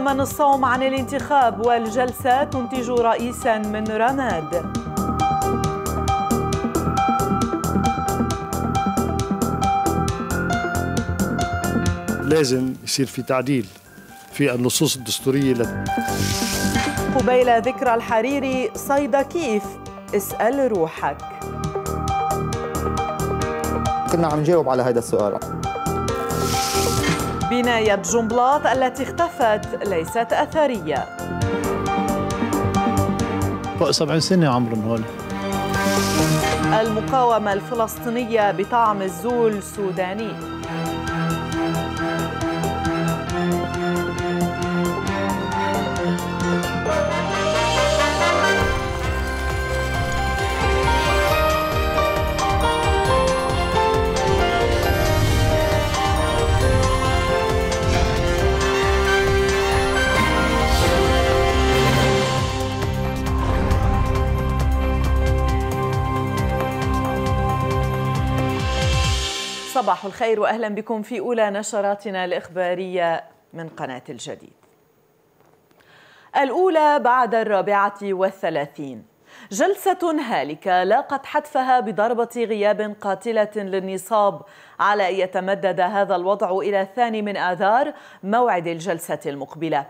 من الصوم عن الانتخاب والجلسة تنتج رئيسا من رماد لازم يصير في تعديل في النصوص الدستورية قبيل ذكرى الحريري صيدا كيف اسأل روحك كنا عم نجاوب على هذا السؤال بناية جنبلاط التي اختفت ليست أثرية فوق 70 سنة عمرهم هول المقاومة الفلسطينية بطعم الزول السوداني صباح الخير واهلا بكم في اولى نشراتنا الاخباريه من قناه الجديد. الاولى بعد الرابعه والثلاثين جلسة هالكة لاقت حتفها بضربة غياب قاتلة للنصاب على أن يتمدد هذا الوضع إلى الثاني من آذار موعد الجلسة المقبلة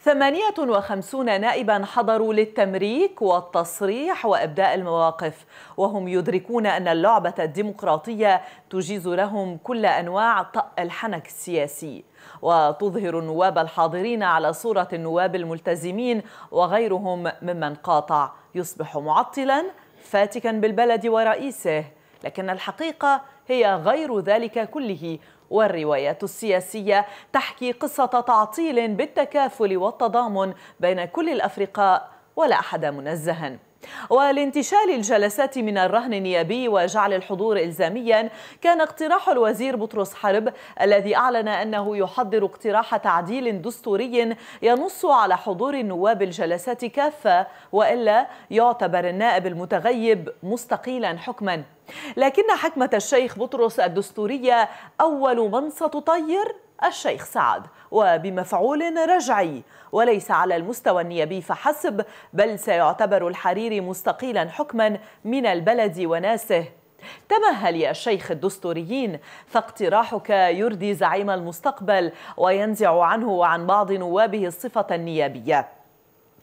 58 نائبا حضروا للتمريك والتصريح وإبداء المواقف وهم يدركون أن اللعبة الديمقراطية تجيز لهم كل أنواع طأ الحنك السياسي وتظهر النواب الحاضرين على صورة النواب الملتزمين وغيرهم ممن قاطع يصبح معطلا فاتكا بالبلد ورئيسه لكن الحقيقة هي غير ذلك كله والروايات السياسية تحكي قصة تعطيل بالتكافل والتضامن بين كل الأفرقاء ولا أحد منزها ولانتشال الجلسات من الرهن النيابي وجعل الحضور إلزاميا كان اقتراح الوزير بطرس حرب الذي أعلن أنه يحضر اقتراح تعديل دستوري ينص على حضور النواب الجلسات كافة وإلا يعتبر النائب المتغيب مستقيلا حكما لكن حكمة الشيخ بطرس الدستورية أول من ستطير الشيخ سعد وبمفعول رجعي وليس على المستوى النيابي فحسب بل سيعتبر الحريري مستقيلا حكما من البلد وناسه تمهل يا شيخ الدستوريين فاقتراحك يردي زعيم المستقبل وينزع عنه وعن بعض نوابه الصفة النيابية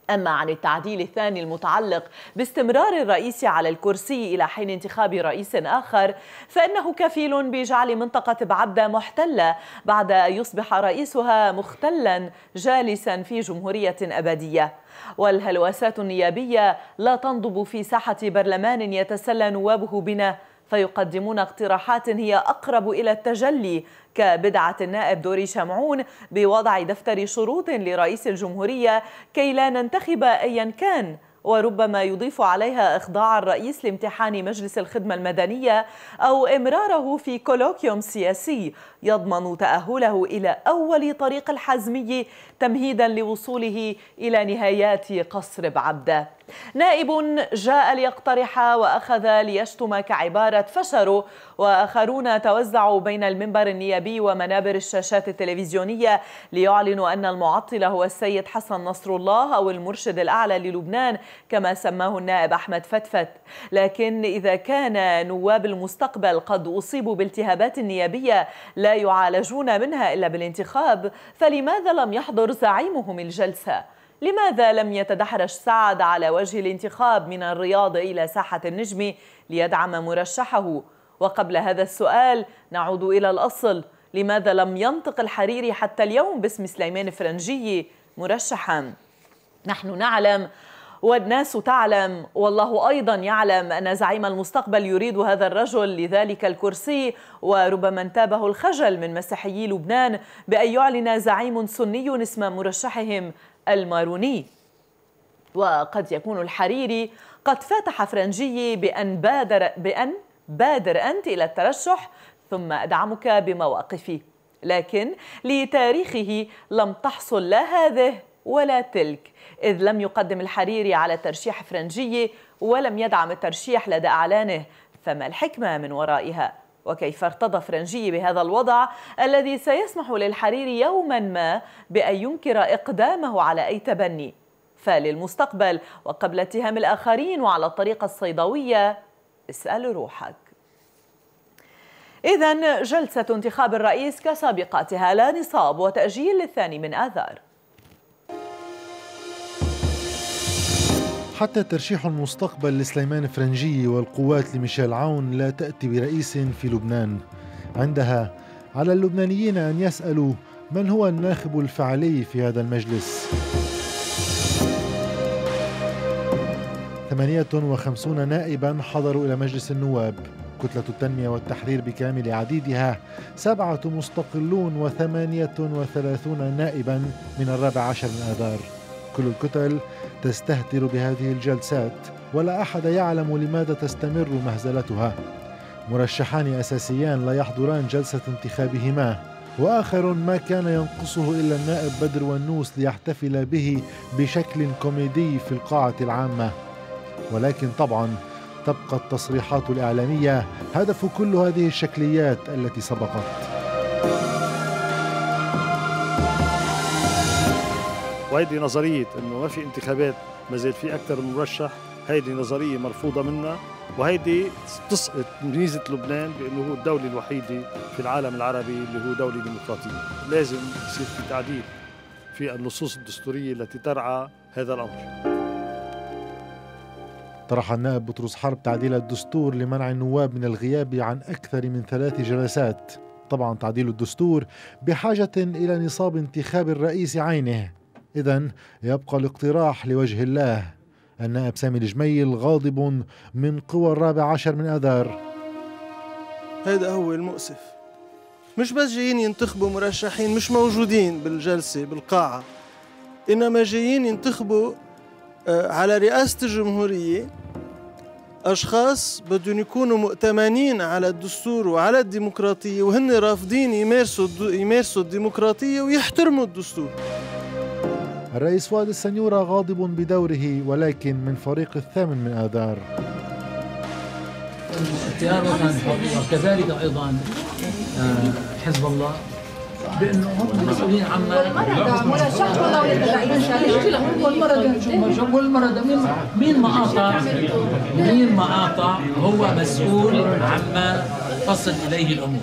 أما عن التعديل الثاني المتعلق باستمرار الرئيس على الكرسي إلى حين انتخاب رئيس آخر فإنه كفيل بجعل منطقة بعبدة محتلة بعد أن يصبح رئيسها مختلا جالسا في جمهورية أبدية والهلوسات النيابية لا تنضب في ساحة برلمان يتسلى نوابه بنا فيقدمون اقتراحات هي أقرب إلى التجلي كبدعة النائب دوري شمعون بوضع دفتر شروط لرئيس الجمهورية كي لا ننتخب أيا كان وربما يضيف عليها إخضاع الرئيس لامتحان مجلس الخدمة المدنية أو إمراره في كولوكيوم سياسي يضمن تأهله إلى أول طريق الحزمي تمهيدا لوصوله إلى نهايات قصر بعبده نائب جاء ليقترح وأخذ ليشتم كعبارة فشروا وآخرون توزعوا بين المنبر النيابي ومنابر الشاشات التلفزيونية ليعلنوا أن المعطل هو السيد حسن نصر الله أو المرشد الأعلى للبنان كما سماه النائب أحمد فتفت لكن إذا كان نواب المستقبل قد أصيبوا بالتهابات نيابية لا يعالجون منها إلا بالانتخاب فلماذا لم يحضر زعيمهم الجلسة؟ لماذا لم يتدحرج سعد على وجه الانتخاب من الرياض إلى ساحة النجم ليدعم مرشحه؟ وقبل هذا السؤال نعود إلى الأصل لماذا لم ينطق الحريري حتى اليوم باسم سليمان فرنجي مرشحا؟ نحن نعلم والناس تعلم والله أيضا يعلم أن زعيم المستقبل يريد هذا الرجل لذلك الكرسي وربما انتابه الخجل من مسيحيي لبنان بأن يعلن زعيم سني اسم مرشحهم الماروني وقد يكون الحريري قد فاتح فرنجي بأن بادر, بأن بادر أنت إلى الترشح ثم أدعمك بمواقفي لكن لتاريخه لم تحصل لا هذه ولا تلك إذ لم يقدم الحريري على ترشيح فرنجية ولم يدعم الترشيح لدى أعلانه فما الحكمة من ورائها؟ وكيف ارتضى فرنجي بهذا الوضع الذي سيسمح للحرير يوما ما بأن ينكر إقدامه على أي تبني فللمستقبل وقبل اتهام الآخرين وعلى الطريقة الصيدوية اسأل روحك إذا جلسة انتخاب الرئيس كسابقاتها لا نصاب وتأجيل للثاني من آذار حتى ترشيح المستقبل لسليمان فرنجي والقوات لميشيل عون لا تأتي برئيس في لبنان عندها على اللبنانيين أن يسألوا من هو الناخب الفعلي في هذا المجلس 58 نائبا حضروا إلى مجلس النواب كتلة التنمية والتحرير بكامل عديدها سبعة مستقلون وثمانية وثلاثون نائبا من الرابع عشر من آذار كل الكتل تستهتر بهذه الجلسات ولا احد يعلم لماذا تستمر مهزلتها مرشحان اساسيان لا يحضران جلسه انتخابهما واخر ما كان ينقصه الا النائب بدر والنوس ليحتفل به بشكل كوميدي في القاعه العامه ولكن طبعا تبقى التصريحات الاعلاميه هدف كل هذه الشكليات التي سبقت وهيدي نظريه انه ما في انتخابات ما زال في اكثر من مرشح هيدي نظريه مرفوضه منا وهيدي بتسقط ميزه لبنان بانه هو الدوله الوحيده في العالم العربي اللي هو دوله ديمقراطيه لازم يصير في تعديل في النصوص الدستوريه التي ترعى هذا الامر طرح النائب بطرس حرب تعديل الدستور لمنع النواب من الغياب عن أكثر من ثلاث جلسات طبعا تعديل الدستور بحاجة إلى نصاب انتخاب الرئيس عينه إذا يبقى الاقتراح لوجه الله النائب سامي الجميل غاضب من قوى الرابع عشر من آذار هيدا هو المؤسف مش بس جايين ينتخبوا مرشحين مش موجودين بالجلسة بالقاعة إنما جايين ينتخبوا آه، على رئاسة الجمهورية أشخاص بدهم يكونوا مؤتمنين على الدستور وعلى الديمقراطية وهن رافضين يمارسوا يمارسوا الديمقراطية ويحترموا الدستور الرئيس فؤاد السنيورة غاضب بدوره ولكن من فريق الثامن من آذار اختيار تيارة وكذلك أيضا آه، حزب الله بانه هم مسؤولين عما ولا شخص ولا ولد مين مين ما قاطع مين ما قاطع هو مسؤول عما تصل اليه الامور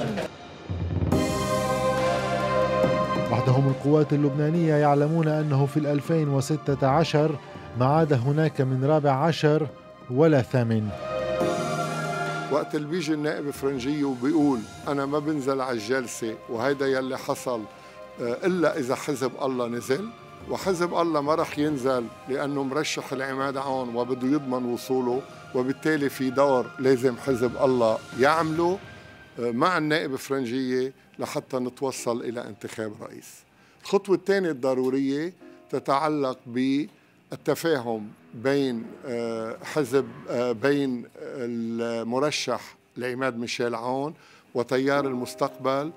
وعدهم القوات اللبنانية يعلمون أنه في 2016 ما عاد هناك من رابع عشر ولا ثامن وقت اللي بيجي النائب فرنجي وبيقول أنا ما بنزل على الجلسة وهيدا يلي حصل آه، إلا إذا حزب الله نزل وحزب الله ما رح ينزل لأنه مرشح العماد عون وبده يضمن وصوله وبالتالي في دور لازم حزب الله يعمله مع النائب فرنجية لحتى نتوصل إلى انتخاب رئيس الخطوة الثانية الضرورية تتعلق بالتفاهم بين آه، حزب آه، بين المرشح العماد ميشيل عون وتيار المستقبل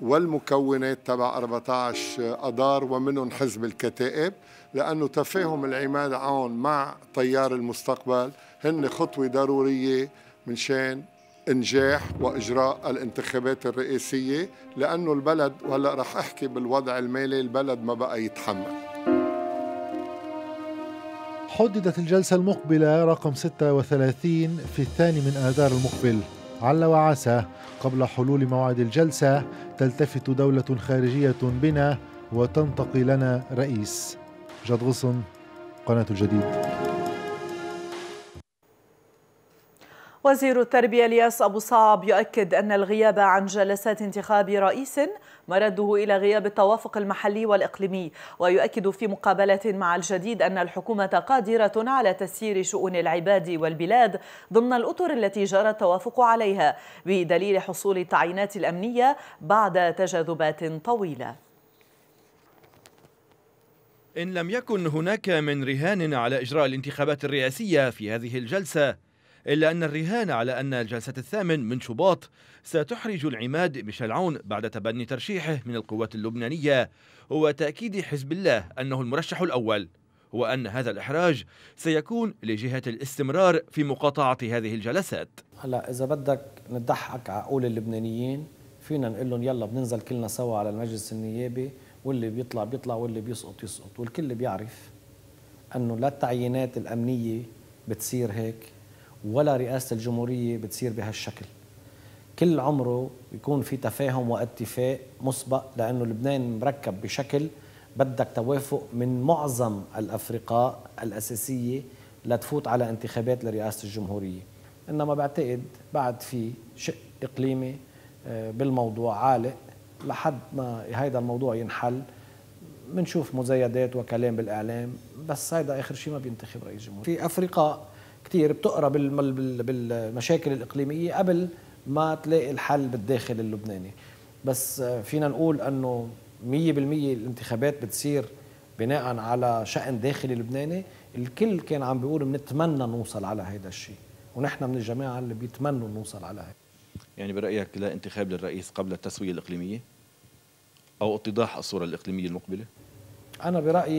والمكونات تبع 14 أدار ومنهم حزب الكتائب لأنه تفاهم العماد عون مع تيار المستقبل هن خطوة ضرورية من شان انجاح واجراء الانتخابات الرئاسيه لانه البلد وهلا رح احكي بالوضع المالي البلد ما بقى يتحمل حددت الجلسة المقبلة رقم 36 في الثاني من آذار المقبل على وعسى قبل حلول موعد الجلسة تلتفت دولة خارجية بنا وتنتقي لنا رئيس جد غصن قناة الجديد وزير التربية الياس أبو صعب يؤكد أن الغياب عن جلسات انتخاب رئيس مرده إلى غياب التوافق المحلي والإقليمي ويؤكد في مقابلة مع الجديد أن الحكومة قادرة على تسيير شؤون العباد والبلاد ضمن الأطر التي جرى التوافق عليها بدليل حصول التعيينات الأمنية بعد تجاذبات طويلة إن لم يكن هناك من رهان على إجراء الانتخابات الرئاسية في هذه الجلسة إلا أن الرهان على أن الجلسة الثامن من شباط ستحرج العماد ميشيل عون بعد تبني ترشيحه من القوات اللبنانية وتأكيد حزب الله أنه المرشح الأول وأن هذا الإحراج سيكون لجهة الاستمرار في مقاطعة هذه الجلسات هلا إذا بدك نضحك على عقول اللبنانيين فينا نقول لهم يلا بننزل كلنا سوا على المجلس النيابي واللي بيطلع بيطلع واللي بيسقط يسقط والكل بيعرف انه لا التعيينات الامنيه بتصير هيك ولا رئاسة الجمهورية بتصير بهالشكل كل عمره يكون في تفاهم واتفاق مسبق لأنه لبنان مركب بشكل بدك توافق من معظم الأفرقاء الأساسية لتفوت على انتخابات لرئاسة الجمهورية إنما بعتقد بعد في شق إقليمي آه، بالموضوع عالق لحد ما هيدا الموضوع ينحل بنشوف مزايدات وكلام بالاعلام بس هيدا اخر شيء ما بينتخب رئيس جمهوريه في افرقاء كثير بتقرا بالمشاكل الاقليميه قبل ما تلاقي الحل بالداخل اللبناني بس آه، فينا نقول انه 100% الانتخابات بتصير بناء على شأن داخلي لبناني الكل كان عم بيقول بنتمنى نوصل على هذا الشيء ونحن من الجماعه اللي بيتمنوا نوصل على هذا يعني برايك لا انتخاب للرئيس قبل التسويه الاقليميه او اتضاح الصوره الاقليميه المقبله انا برايي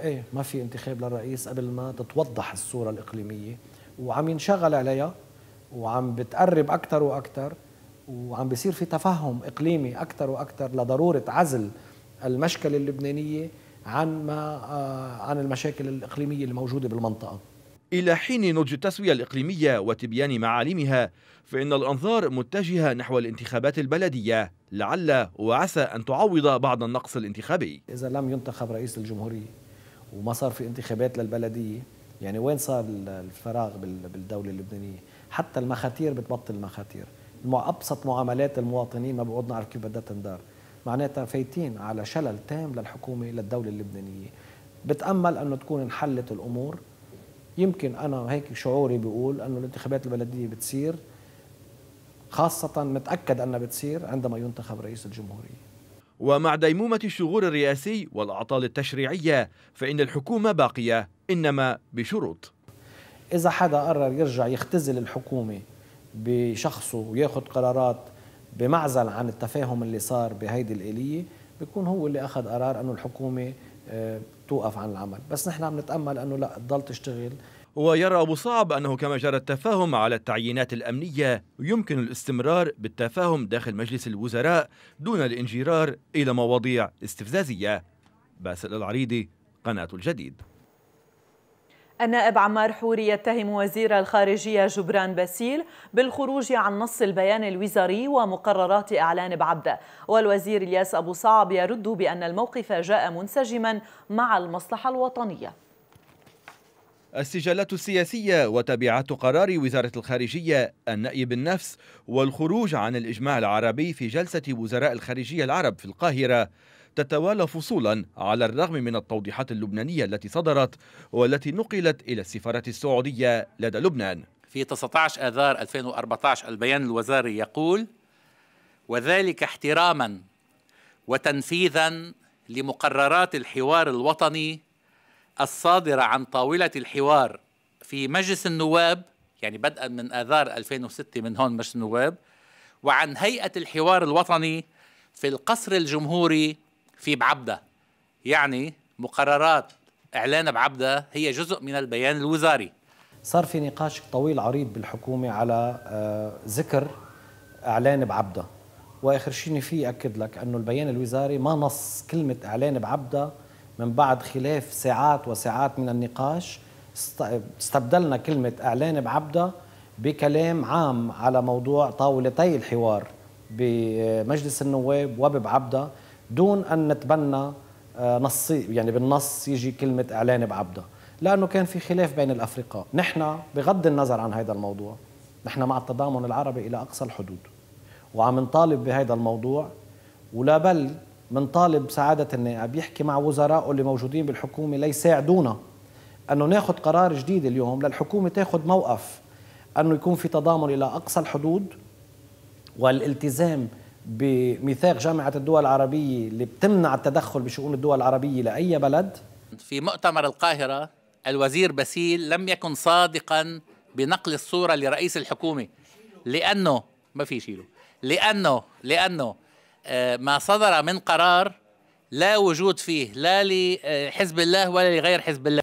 ايه ما في انتخاب للرئيس قبل ما تتوضح الصوره الاقليميه وعم ينشغل عليها وعم بتقرب اكثر واكثر وعم بيصير في تفهم اقليمي اكثر واكثر لضروره عزل المشكله اللبنانيه عن ما آه، عن المشاكل الاقليميه الموجوده بالمنطقه إلى حين نضج التسوية الإقليمية وتبيان معالمها فإن الأنظار متجهة نحو الانتخابات البلدية لعل وعسى أن تعوض بعض النقص الانتخابي إذا لم ينتخب رئيس الجمهورية وما صار في انتخابات للبلدية يعني وين صار الفراغ بالدولة اللبنانية حتى المخاتير بتبطل المخاتير أبسط معاملات المواطنين ما بقعد نعرف كيف بدها تندار معناتها فايتين على شلل تام للحكومة للدولة اللبنانية بتأمل أنه تكون انحلت الأمور يمكن انا هيك شعوري بيقول انه الانتخابات البلديه بتصير خاصه متاكد انها بتصير عندما ينتخب رئيس الجمهوريه ومع ديمومة الشغور الرئاسي والأعطال التشريعية فإن الحكومة باقية إنما بشروط إذا حدا قرر يرجع يختزل الحكومة بشخصه وياخذ قرارات بمعزل عن التفاهم اللي صار بهيدي الآلية بيكون هو اللي أخذ قرار أنه الحكومة آه، توقف عن العمل بس نحن عم نتأمل أنه لا تضل تشتغل ويرى أبو صعب أنه كما جرى التفاهم على التعيينات الأمنية يمكن الاستمرار بالتفاهم داخل مجلس الوزراء دون الانجرار إلى مواضيع استفزازية باسل العريضي قناة الجديد النائب عمار حوري يتهم وزير الخارجية جبران باسيل بالخروج عن نص البيان الوزاري ومقررات إعلان بعبدة والوزير الياس أبو صعب يرد بأن الموقف جاء منسجما مع المصلحة الوطنية السجالات السياسية وتبعات قرار وزارة الخارجية النأي بالنفس والخروج عن الإجماع العربي في جلسة وزراء الخارجية العرب في القاهرة تتوالى فصولا على الرغم من التوضيحات اللبنانية التي صدرت والتي نقلت إلى السفارة السعودية لدى لبنان في 19 آذار 2014 البيان الوزاري يقول وذلك احتراما وتنفيذا لمقررات الحوار الوطني الصادرة عن طاولة الحوار في مجلس النواب يعني بدءا من آذار 2006 من هون مجلس النواب وعن هيئة الحوار الوطني في القصر الجمهوري في بعبده يعني مقررات اعلان بعبده هي جزء من البيان الوزاري صار في نقاش طويل عريض بالحكومه على آه، ذكر اعلان بعبده واخر شيء في اكد لك انه البيان الوزاري ما نص كلمه اعلان بعبده من بعد خلاف ساعات وساعات من النقاش استبدلنا كلمه اعلان بعبده بكلام عام على موضوع طاولتي الحوار بمجلس النواب وببعبده دون ان نتبنى آه، نصي يعني بالنص يجي كلمه اعلان بعبده لانه كان في خلاف بين الافرقاء نحن بغض النظر عن هذا الموضوع نحن مع التضامن العربي الى اقصى الحدود وعم نطالب بهذا الموضوع ولا بل منطالب سعادة النائب يحكي مع وزرائه اللي موجودين بالحكومة ليساعدونا أنه ناخذ قرار جديد اليوم للحكومة تاخذ موقف أنه يكون في تضامن إلى أقصى الحدود والالتزام بميثاق جامعة الدول العربية اللي بتمنع التدخل بشؤون الدول العربية لأي بلد؟ في مؤتمر القاهرة الوزير بسيل لم يكن صادقا بنقل الصورة لرئيس الحكومة لأنه ما في شيله لأنه لأنه آه، ما صدر من قرار لا وجود فيه لا لحزب الله ولا لغير حزب الله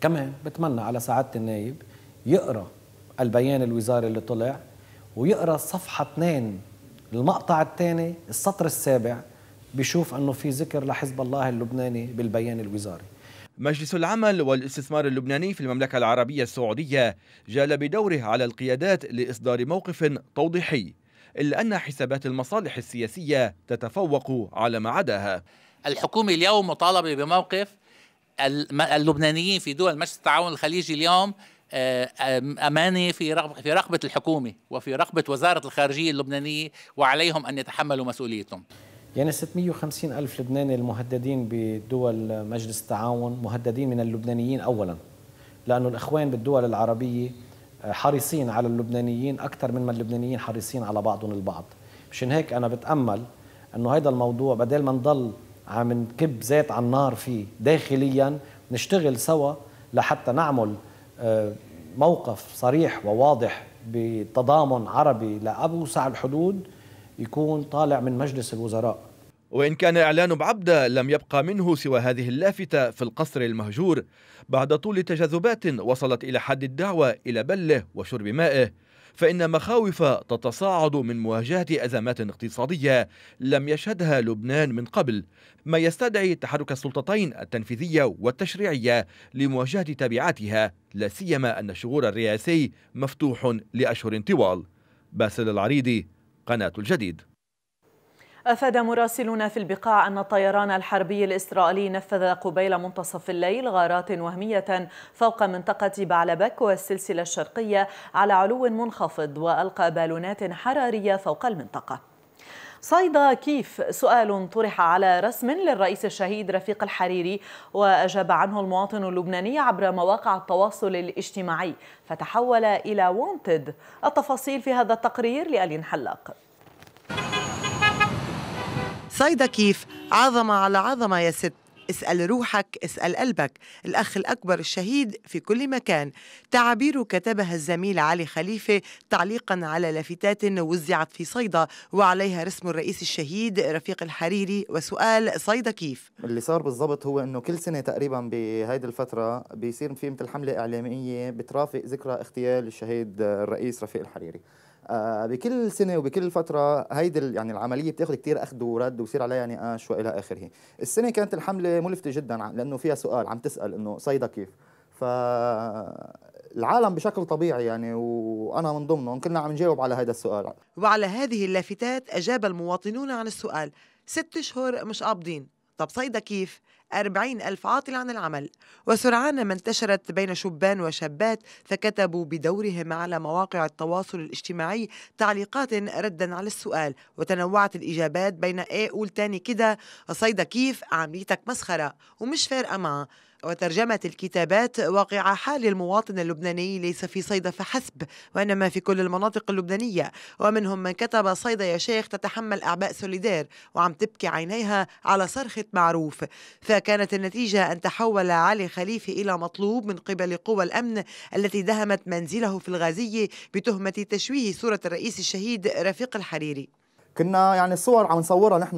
كمان بتمنى على سعادة النايب يقرأ البيان الوزاري اللي طلع ويقرأ صفحة 2 المقطع الثاني السطر السابع بيشوف انه في ذكر لحزب الله اللبناني بالبيان الوزاري مجلس العمل والاستثمار اللبناني في المملكة العربية السعودية جال بدوره على القيادات لإصدار موقف توضيحي إلا أن حسابات المصالح السياسية تتفوق على ما عداها الحكومة اليوم مطالبة بموقف اللبنانيين في دول مجلس التعاون الخليجي اليوم آه، أمانة في في رقبة الحكومة وفي رقبة وزارة الخارجية اللبنانية وعليهم أن يتحملوا مسؤوليتهم يعني 650 ألف لبناني المهددين بدول مجلس التعاون مهددين من اللبنانيين أولا لأن الإخوان بالدول العربية آه، حريصين على اللبنانيين أكثر من ما اللبنانيين حريصين على بعضهم البعض مشان هيك أنا بتأمل أنه هذا الموضوع بدل ما نضل عم نكب زيت على النار فيه داخليا نشتغل سوا لحتى نعمل آه، موقف صريح وواضح بتضامن عربي لأوسع الحدود يكون طالع من مجلس الوزراء وإن كان إعلان بعبدة لم يبقى منه سوى هذه اللافتة في القصر المهجور بعد طول تجاذبات وصلت إلى حد الدعوة إلى بله وشرب مائه فإن مخاوف تتصاعد من مواجهة أزمات اقتصادية لم يشهدها لبنان من قبل ما يستدعي تحرك السلطتين التنفيذية والتشريعية لمواجهة تبعاتها لا سيما أن الشغور الرئاسي مفتوح لأشهر طوال باسل العريدي قناة الجديد أفاد مراسلون في البقاع أن الطيران الحربي الإسرائيلي نفذ قبيل منتصف الليل غارات وهمية فوق منطقة بعلبك والسلسلة الشرقية على علو منخفض وألقى بالونات حرارية فوق المنطقة صيدا كيف سؤال طرح على رسم للرئيس الشهيد رفيق الحريري وأجاب عنه المواطن اللبناني عبر مواقع التواصل الاجتماعي فتحول إلى وانتد التفاصيل في هذا التقرير لألين حلاق صيدا كيف عظمة على عظمة يا ست اسأل روحك اسأل قلبك الأخ الأكبر الشهيد في كل مكان تعابير كتبها الزميل علي خليفة تعليقا على لافتات وزعت في صيدا وعليها رسم الرئيس الشهيد رفيق الحريري وسؤال صيدا كيف اللي صار بالضبط هو أنه كل سنة تقريبا بهيدي الفترة بيصير في مثل حملة إعلامية بترافق ذكرى اغتيال الشهيد الرئيس رفيق الحريري آه، بكل سنه وبكل فتره هيدي يعني العمليه بتاخذ كثير اخذ ورد وبصير عليها نقاش يعني والى اخره السنه كانت الحمله ملفته جدا لانه فيها سؤال عم تسال انه صيدا كيف ف العالم بشكل طبيعي يعني وانا من ضمنهم كلنا عم نجاوب على هذا السؤال وعلى هذه اللافتات اجاب المواطنون عن السؤال ست اشهر مش قابضين طب صيدا كيف 40 ألف عاطل عن العمل وسرعان ما انتشرت بين شبان وشابات فكتبوا بدورهم على مواقع التواصل الاجتماعي تعليقات ردا على السؤال وتنوعت الإجابات بين إيه قول تاني كده صيدا كيف عمليتك مسخرة ومش فارقة معه وترجمة الكتابات واقع حال المواطن اللبناني ليس في صيدا فحسب وإنما في كل المناطق اللبنانية ومنهم من كتب صيدا يا شيخ تتحمل أعباء سوليدير وعم تبكي عينيها على صرخة معروف فكانت النتيجة أن تحول علي خليفي إلى مطلوب من قبل قوى الأمن التي دهمت منزله في الغازية بتهمة تشويه صورة الرئيس الشهيد رفيق الحريري كنا يعني صور عم نصورها نحن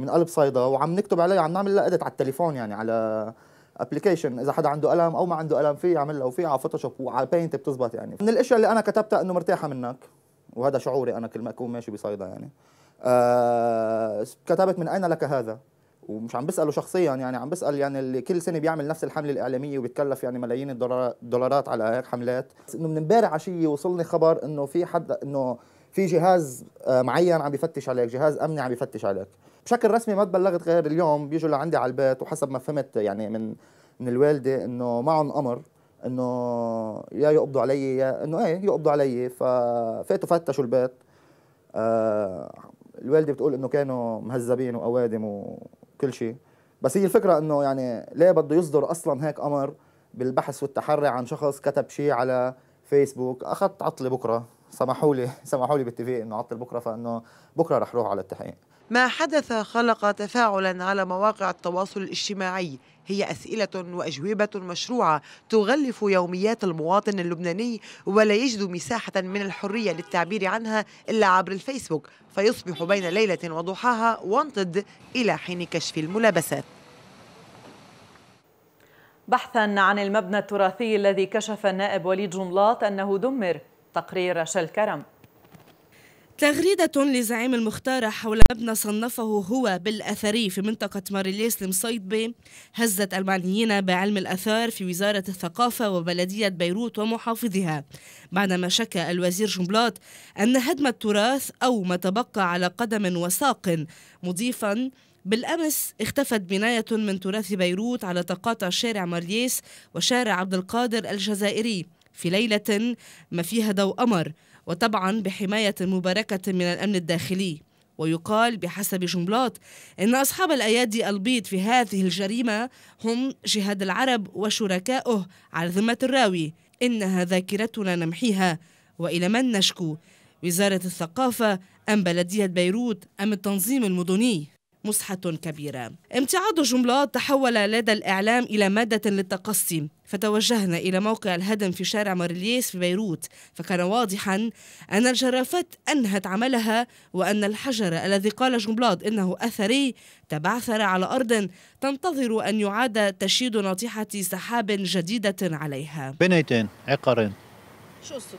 من قلب صيدا وعم نكتب عليها عم نعمل لها اديت على التليفون يعني على ابلكيشن اذا حدا عنده قلم او ما عنده قلم فيه يعمل له فيه على فوتوشوب وعلى بينت بتزبط يعني من الاشياء اللي انا كتبتها انه مرتاحه منك وهذا شعوري انا كل ما اكون ماشي بصيدا يعني آه كتبت من اين لك هذا ومش عم بساله شخصيا يعني عم بسال يعني اللي كل سنه بيعمل نفس الحمله الاعلاميه وبيتكلف يعني ملايين الدولارات على هيك حملات انه من امبارح عشيه وصلني خبر انه في حد انه في جهاز آه، معين عم بفتش عليك جهاز امني عم بفتش عليك بشكل رسمي ما تبلغت غير اليوم بيجوا لعندي على البيت وحسب ما فهمت يعني من من الوالده انه معهم امر انه يا يقبضوا علي يا انه ايه يقبضوا علي ففاتوا فتشوا البيت آه الوالده بتقول انه كانوا مهذبين واوادم وكل شيء بس هي الفكره انه يعني ليه بده يصدر اصلا هيك امر بالبحث والتحري عن شخص كتب شيء على فيسبوك اخذت عطله بكره سمحوا لي سمحوا لي باتفاق انه عطل بكره فانه بكره رح اروح على التحقيق ما حدث خلق تفاعلا على مواقع التواصل الاجتماعي هي أسئلة وأجوبة مشروعة تغلف يوميات المواطن اللبناني ولا يجد مساحة من الحرية للتعبير عنها إلا عبر الفيسبوك فيصبح بين ليلة وضحاها وانتد إلى حين كشف الملابسات بحثا عن المبنى التراثي الذي كشف النائب وليد جملاط أنه دمر تقرير شل كرم تغريدة لزعيم المختارة حول مبنى صنفه هو بالأثري في منطقة ماريليس بي هزت المعنيين بعلم الأثار في وزارة الثقافة وبلدية بيروت ومحافظها بعدما شكى الوزير جنبلاط أن هدم التراث أو ما تبقى على قدم وساق مضيفاً بالأمس اختفت بناية من تراث بيروت على تقاطع شارع مارليس وشارع عبد القادر الجزائري في ليلة ما فيها ضوء قمر وطبعا بحماية مباركة من الأمن الداخلي ويقال بحسب جملات إن أصحاب الأيادي البيض في هذه الجريمة هم جهاد العرب وشركاؤه على ذمة الراوي إنها ذاكرتنا نمحيها وإلى من نشكو وزارة الثقافة أم بلدية بيروت أم التنظيم المدني مصحة كبيرة امتعاض جملات تحول لدى الإعلام إلى مادة للتقصي فتوجهنا إلى موقع الهدم في شارع مارلييس في بيروت فكان واضحا أن الجرافات أنهت عملها وأن الحجر الذي قال جملات إنه أثري تبعثر على أرض تنتظر أن يعاد تشييد ناطحة سحاب جديدة عليها بنيتين عقارين شو قصتهم؟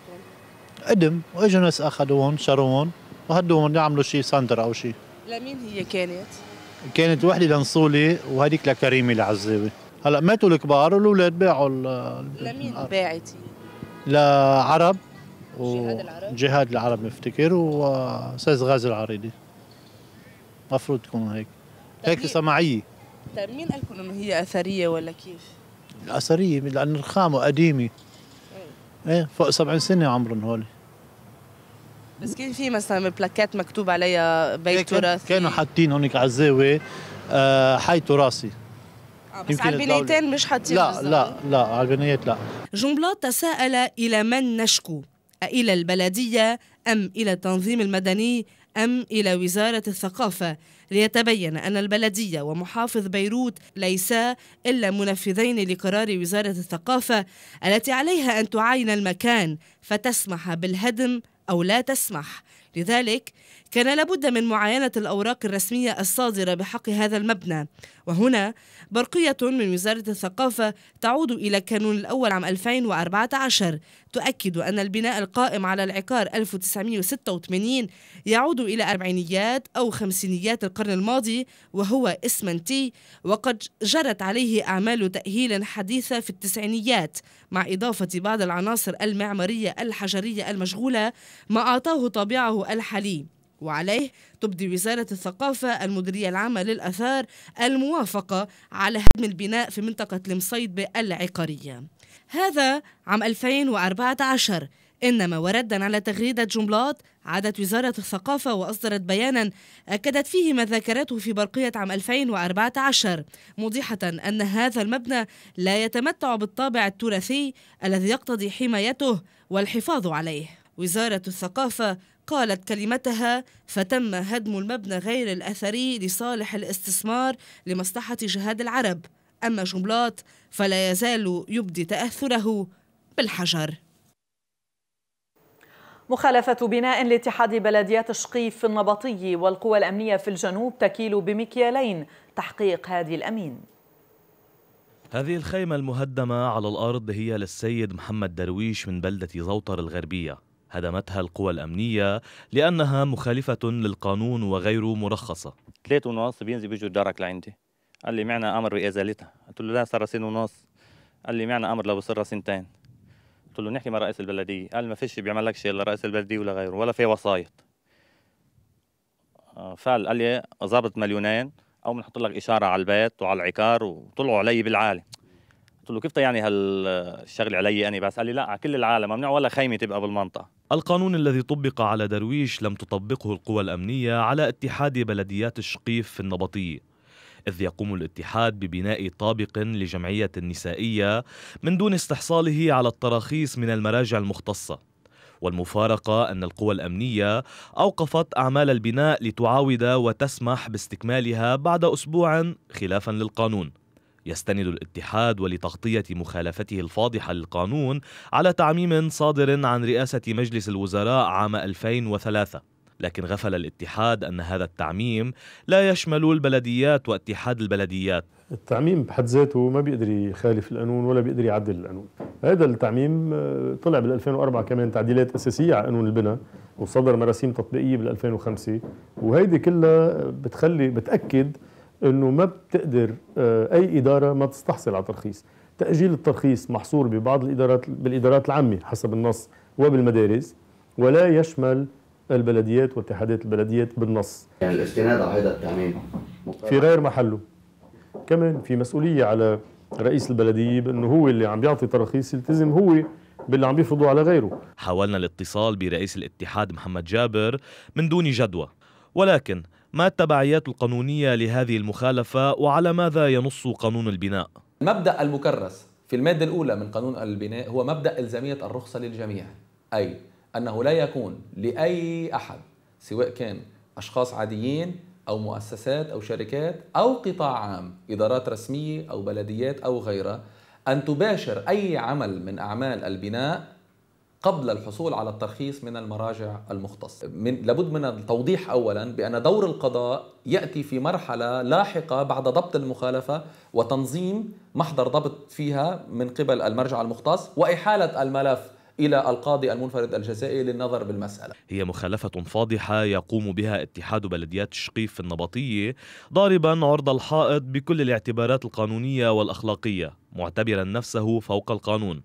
قدم واجوا ناس اخذوهم شروهم وهدوهم يعملوا شيء ساندر او شيء لمين هي كانت؟ كانت وحده لنصولي وهذيك لكريمه العزاوي هلا ماتوا الكبار والاولاد باعوا لمين باعت لعرب و... جهاد العرب جهاد العرب مفتكر واستاذ غازي العريضي المفروض تكون هيك هيك سماعيه طيب مين قال لكم انه هي اثريه ولا كيف؟ الاثريه لان رخامه قديمه ايه, إيه، فوق 70 سنه عمرهم هول بس كان في مثلا بلاكات مكتوب عليها بيت تراثي كانوا حاطين هونيك على الزاويه آه، حي تراثي آه، بس على البنايتين مش حاطين لا لا لا على البنايات لا جنبلاط تساءل الى من نشكو الى البلديه ام الى التنظيم المدني أم إلى وزارة الثقافة ليتبين أن البلدية ومحافظ بيروت ليسا إلا منفذين لقرار وزارة الثقافة التي عليها أن تعاين المكان فتسمح بالهدم أو لا تسمح لذلك كان لابد من معاينة الأوراق الرسمية الصادرة بحق هذا المبنى وهنا برقية من وزارة الثقافة تعود إلى كانون الأول عام 2014 تؤكد أن البناء القائم على العقار 1986 يعود إلى أربعينيات أو خمسينيات القرن الماضي وهو اسمنتي وقد جرت عليه أعمال تأهيل حديثة في التسعينيات مع إضافة بعض العناصر المعمارية الحجرية المشغولة ما أعطاه طابعه الحالي وعليه تبدي وزارة الثقافة المديرية العامة للأثار الموافقة على هدم البناء في منطقة المصيد العقارية هذا عام 2014 إنما وردا على تغريدة جملات عادت وزارة الثقافة وأصدرت بيانا أكدت فيه ما ذكرته في برقية عام 2014 موضحة أن هذا المبنى لا يتمتع بالطابع التراثي الذي يقتضي حمايته والحفاظ عليه وزارة الثقافة قالت كلمتها فتم هدم المبنى غير الأثري لصالح الاستثمار لمصلحة جهاد العرب أما جملات فلا يزال يبدي تأثره بالحجر مخالفة بناء لاتحاد بلديات شقيف في النبطي والقوى الأمنية في الجنوب تكيل بمكيالين تحقيق هادي الأمين هذه الخيمة المهدمة على الأرض هي للسيد محمد درويش من بلدة زوطر الغربية هدمتها القوى الأمنية لأنها مخالفة للقانون وغير مرخصة ثلاثة ونص بينزل بيجوا الدرك لعندي قال لي معنا أمر بإزالتها قلت له لا صار سنة ونص قال لي معنا أمر لو صار سنتين قلت له نحكي مع رئيس البلدية قال ما فيش بيعمل لك شيء لا رئيس البلدية ولا غيره ولا في وسايط آه، فقال قال لي ظابط مليونين او بنحط لك اشاره على البيت وعلى العكار وطلعوا علي بالعالي قلت له كيف يعني هالشغل علي أنا بس قال لي لا على كل العالم ممنوع ولا خيمة تبقى بالمنطقة القانون الذي طبق على درويش لم تطبقه القوى الأمنية على اتحاد بلديات الشقيف في النبطي إذ يقوم الاتحاد ببناء طابق لجمعية نسائية من دون استحصاله على التراخيص من المراجع المختصة والمفارقة أن القوى الأمنية أوقفت أعمال البناء لتعاود وتسمح باستكمالها بعد أسبوع خلافا للقانون يستند الاتحاد ولتغطية مخالفته الفاضحة للقانون على تعميم صادر عن رئاسة مجلس الوزراء عام 2003 لكن غفل الاتحاد أن هذا التعميم لا يشمل البلديات واتحاد البلديات التعميم بحد ذاته ما بيقدر يخالف القانون ولا بيقدر يعدل القانون هذا التعميم آه، طلع بال2004 كمان تعديلات أساسية على قانون البناء وصدر مراسيم تطبيقية بال2005 وهيدي كلها بتخلي بتأكد انه ما بتقدر آه، اي اداره ما تستحصل على ترخيص تاجيل الترخيص محصور ببعض الادارات بالادارات العامه حسب النص وبالمدارس ولا يشمل البلديات واتحادات البلديات بالنص يعني الاستناد على هذا التعميم في غير محله كمان في مسؤوليه على رئيس البلديه بانه هو اللي عم بيعطي تراخيص يلتزم هو باللي عم بيفرضوه على غيره حاولنا الاتصال برئيس الاتحاد محمد جابر من دون جدوى ولكن ما التبعيات القانونية لهذه المخالفة وعلى ماذا ينص قانون البناء؟ مبدأ المكرس في المادة الأولى من قانون البناء هو مبدأ إلزامية الرخصة للجميع أي أنه لا يكون لأي أحد سواء كان أشخاص عاديين أو مؤسسات أو شركات أو قطاع عام إدارات رسمية أو بلديات أو غيرها أن تباشر أي عمل من أعمال البناء قبل الحصول على الترخيص من المراجع المختصة من لابد من التوضيح أولا بأن دور القضاء يأتي في مرحلة لاحقة بعد ضبط المخالفة وتنظيم محضر ضبط فيها من قبل المرجع المختص وإحالة الملف إلى القاضي المنفرد الجزائي للنظر بالمسألة هي مخالفة فاضحة يقوم بها اتحاد بلديات شقيف النبطية ضاربا عرض الحائط بكل الاعتبارات القانونية والأخلاقية معتبرا نفسه فوق القانون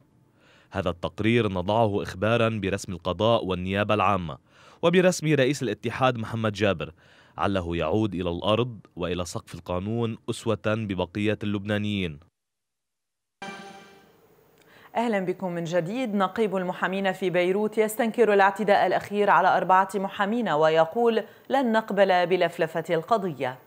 هذا التقرير نضعه إخبارا برسم القضاء والنيابة العامة وبرسم رئيس الاتحاد محمد جابر عله يعود إلى الأرض وإلى سقف القانون أسوة ببقية اللبنانيين أهلا بكم من جديد نقيب المحامين في بيروت يستنكر الاعتداء الأخير على أربعة محامين ويقول لن نقبل بلفلفة القضية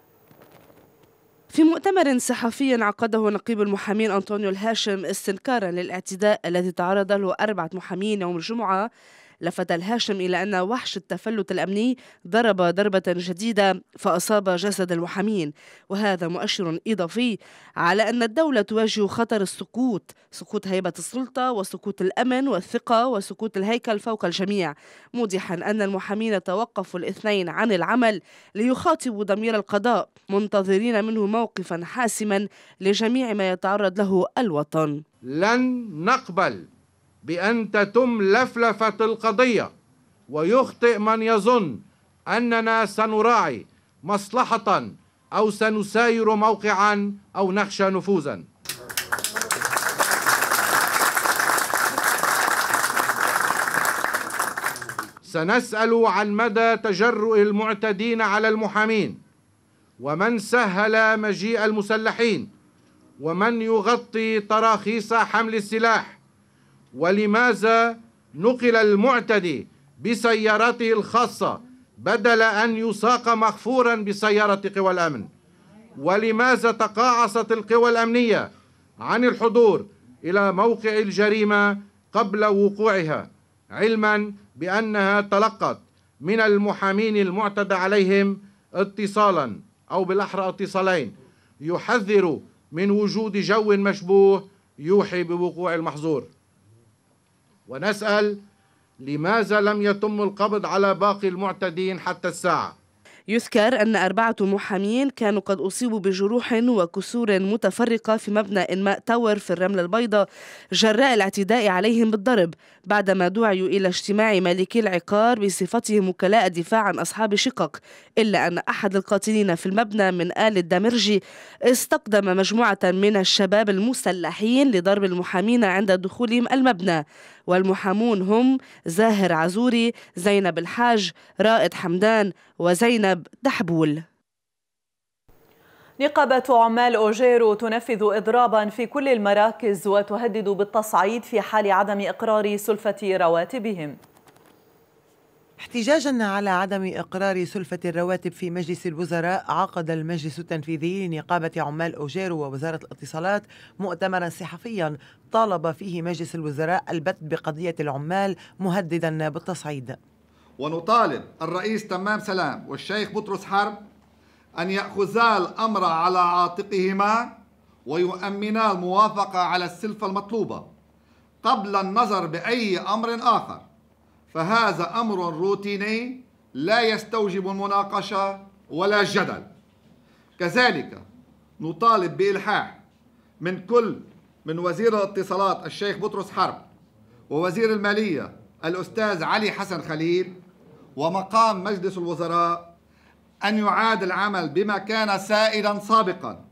في مؤتمر صحفي عقده نقيب المحامين أنطونيو الهاشم استنكارا للاعتداء الذي تعرض له أربعة محامين يوم الجمعة لفت الهاشم إلى أن وحش التفلت الأمني ضرب ضربة جديدة فأصاب جسد المحامين وهذا مؤشر إضافي على أن الدولة تواجه خطر السقوط سقوط هيبة السلطة وسقوط الأمن والثقة وسقوط الهيكل فوق الجميع موضحا أن المحامين توقفوا الاثنين عن العمل ليخاطبوا ضمير القضاء منتظرين منه موقفا حاسما لجميع ما يتعرض له الوطن لن نقبل بأن تتم لفلفة القضية ويخطئ من يظن أننا سنراعي مصلحة أو سنساير موقعا أو نخشى نفوذا سنسأل عن مدى تجرؤ المعتدين على المحامين ومن سهل مجيء المسلحين ومن يغطي تراخيص حمل السلاح ولماذا نقل المعتدي بسيارته الخاصة بدل أن يساق مخفورا بسيارة قوى الأمن ولماذا تقاعصت القوى الأمنية عن الحضور إلى موقع الجريمة قبل وقوعها علما بأنها تلقت من المحامين المعتدى عليهم اتصالا أو بالأحرى اتصالين يحذر من وجود جو مشبوه يوحي بوقوع المحظور ونسأل لماذا لم يتم القبض على باقي المعتدين حتى الساعة؟ يذكر أن أربعة محامين كانوا قد أصيبوا بجروح وكسور متفرقة في مبنى إنماء تاور في الرملة البيضاء جراء الاعتداء عليهم بالضرب بعدما دعيوا إلى اجتماع مالكي العقار بصفتهم وكلاء دفاع عن أصحاب شقق إلا أن أحد القاتلين في المبنى من آل الدمرجي استقدم مجموعة من الشباب المسلحين لضرب المحامين عند دخولهم المبنى والمحامون هم زاهر عزوري زينب الحاج رائد حمدان وزينب دحبول نقابة عمال أوجيرو تنفذ إضرابا في كل المراكز وتهدد بالتصعيد في حال عدم إقرار سلفة رواتبهم احتجاجا على عدم اقرار سلفه الرواتب في مجلس الوزراء عقد المجلس التنفيذي لنقابه عمال اوجيرو ووزاره الاتصالات مؤتمرا صحفيا طالب فيه مجلس الوزراء البت بقضيه العمال مهددا بالتصعيد. ونطالب الرئيس تمام سلام والشيخ بطرس حرب ان ياخذا الامر على عاتقهما ويؤمنا الموافقه على السلفه المطلوبه قبل النظر باي امر اخر. فهذا أمر روتيني لا يستوجب المناقشة ولا الجدل كذلك نطالب بإلحاح من كل من وزير الاتصالات الشيخ بطرس حرب ووزير المالية الأستاذ علي حسن خليل ومقام مجلس الوزراء أن يعاد العمل بما كان سائدا سابقا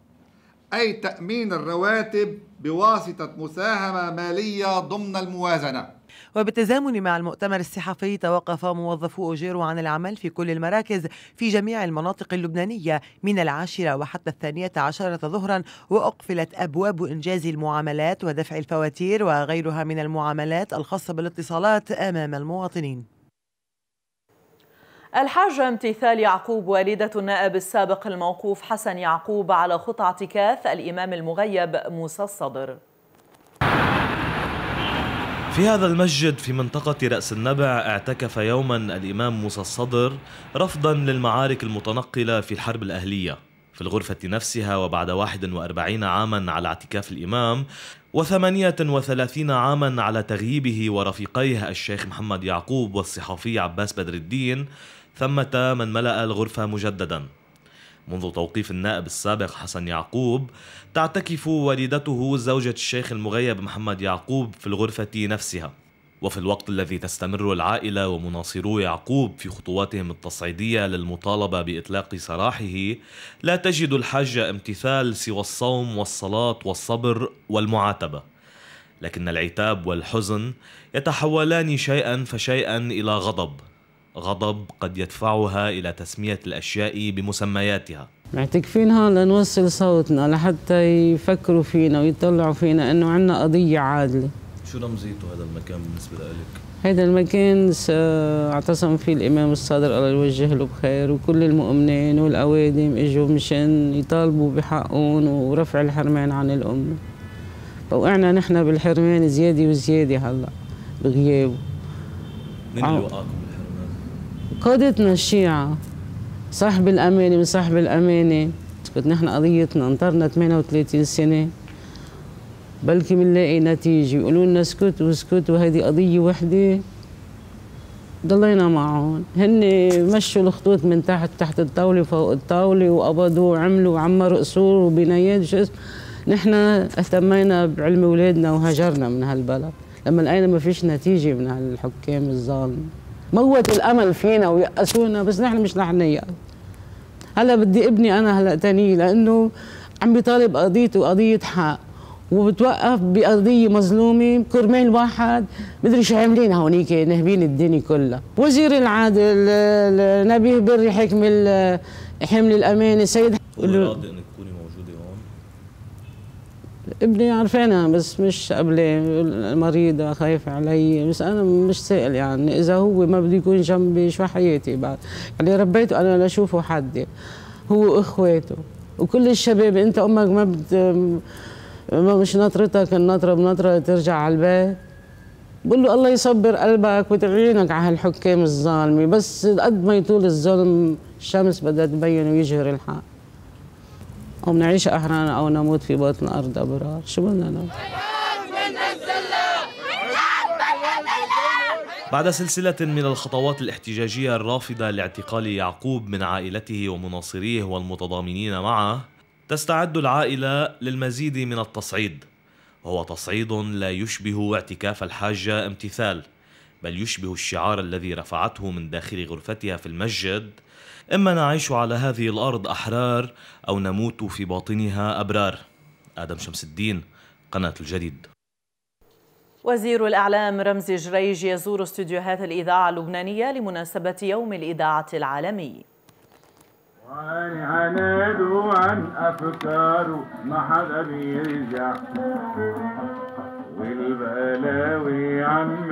أي تأمين الرواتب بواسطة مساهمة مالية ضمن الموازنة وبالتزامن مع المؤتمر الصحفي توقف موظفو أجيرو عن العمل في كل المراكز في جميع المناطق اللبنانية من العاشرة وحتى الثانية عشرة ظهرا وأقفلت أبواب إنجاز المعاملات ودفع الفواتير وغيرها من المعاملات الخاصة بالاتصالات أمام المواطنين الحاج امتثال يعقوب والدة النائب السابق الموقوف حسن يعقوب على خطى اعتكاف الإمام المغيب موسى الصدر في هذا المسجد في منطقة رأس النبع اعتكف يوما الإمام موسى الصدر رفضا للمعارك المتنقلة في الحرب الأهلية في الغرفة نفسها وبعد 41 عاما على اعتكاف الإمام و38 عاما على تغييبه ورفيقيه الشيخ محمد يعقوب والصحفي عباس بدر الدين ثمة من ملأ الغرفة مجددا منذ توقيف النائب السابق حسن يعقوب تعتكف والدته زوجة الشيخ المغيب محمد يعقوب في الغرفة نفسها وفي الوقت الذي تستمر العائلة ومناصرو يعقوب في خطواتهم التصعيدية للمطالبة بإطلاق سراحه لا تجد الحاجة امتثال سوى الصوم والصلاة والصبر والمعاتبة لكن العتاب والحزن يتحولان شيئا فشيئا إلى غضب غضب قد يدفعها إلى تسمية الأشياء بمسمياتها معتكفينها لنوصل صوتنا لحتى يفكروا فينا ويطلعوا فينا انه عندنا قضيه عادله شو رمزيته هذا المكان بالنسبه لك؟ هذا المكان اعتصم فيه الامام الصادر الله يوجه له بخير وكل المؤمنين والاوادم اجوا مشان يطالبوا بحقهم ورفع الحرمان عن الامه وقعنا نحن بالحرمان زياده وزياده هلا بغيابه من اللي وقاكم؟ قادتنا الشيعة صاحب الأمانة من صاحب الأمانة كنت نحن قضيتنا انطرنا 38 سنة بلكي منلاقي نتيجة يقولوا لنا اسكت واسكت وهذه قضية وحدة ضلينا معهم هن مشوا الخطوط من تحت تحت الطاولة فوق الطاولة وقبضوا وعملوا وعمروا قصور وبنايات شو اسمه نحن اهتمينا بعلم اولادنا وهجرنا من هالبلد لما لقينا ما فيش نتيجة من هالحكام الظالم موت الامل فينا ويأسونا بس نحن مش رح نيأس هلا بدي ابني انا هلا تاني لانه عم بيطالب قضيته وقضيه حق وبتوقف بقضيه مظلومه كرمال واحد مدري شو عاملين هونيك نهبين الدنيا كلها وزير العدل نبيه بري حكم حمل الامانه سيد ابني عارفينها بس مش قبلي مريضة خايف علي بس أنا مش سائل يعني إذا هو ما بده يكون جنبي شو حياتي بعد يعني ربيته أنا أشوفه حدي هو إخواته وكل الشباب أنت أمك ما بت ما مش ناطرتك الناطرة بناطرة ترجع على البيت بقول له الله يصبر قلبك وتعينك على هالحكام الظالمة بس قد ما يطول الظلم الشمس بدها تبين ويجهر الحق وبنعيش احرانا أو نموت في بطن أرض أبرار شو بدنا نعمل بعد سلسلة من الخطوات الاحتجاجية الرافضة لاعتقال يعقوب من عائلته ومناصريه والمتضامنين معه تستعد العائلة للمزيد من التصعيد وهو تصعيد لا يشبه اعتكاف الحاجة امتثال بل يشبه الشعار الذي رفعته من داخل غرفتها في المسجد إما نعيش على هذه الأرض أحرار أو نموت في باطنها أبرار آدم شمس الدين قناة الجديد وزير الإعلام رمزي جريج يزور استوديوهات الإذاعة اللبنانية لمناسبة يوم الإذاعة العالمي وعن عناد عن أفكاره ما حدا بيرجع والبلاوي عن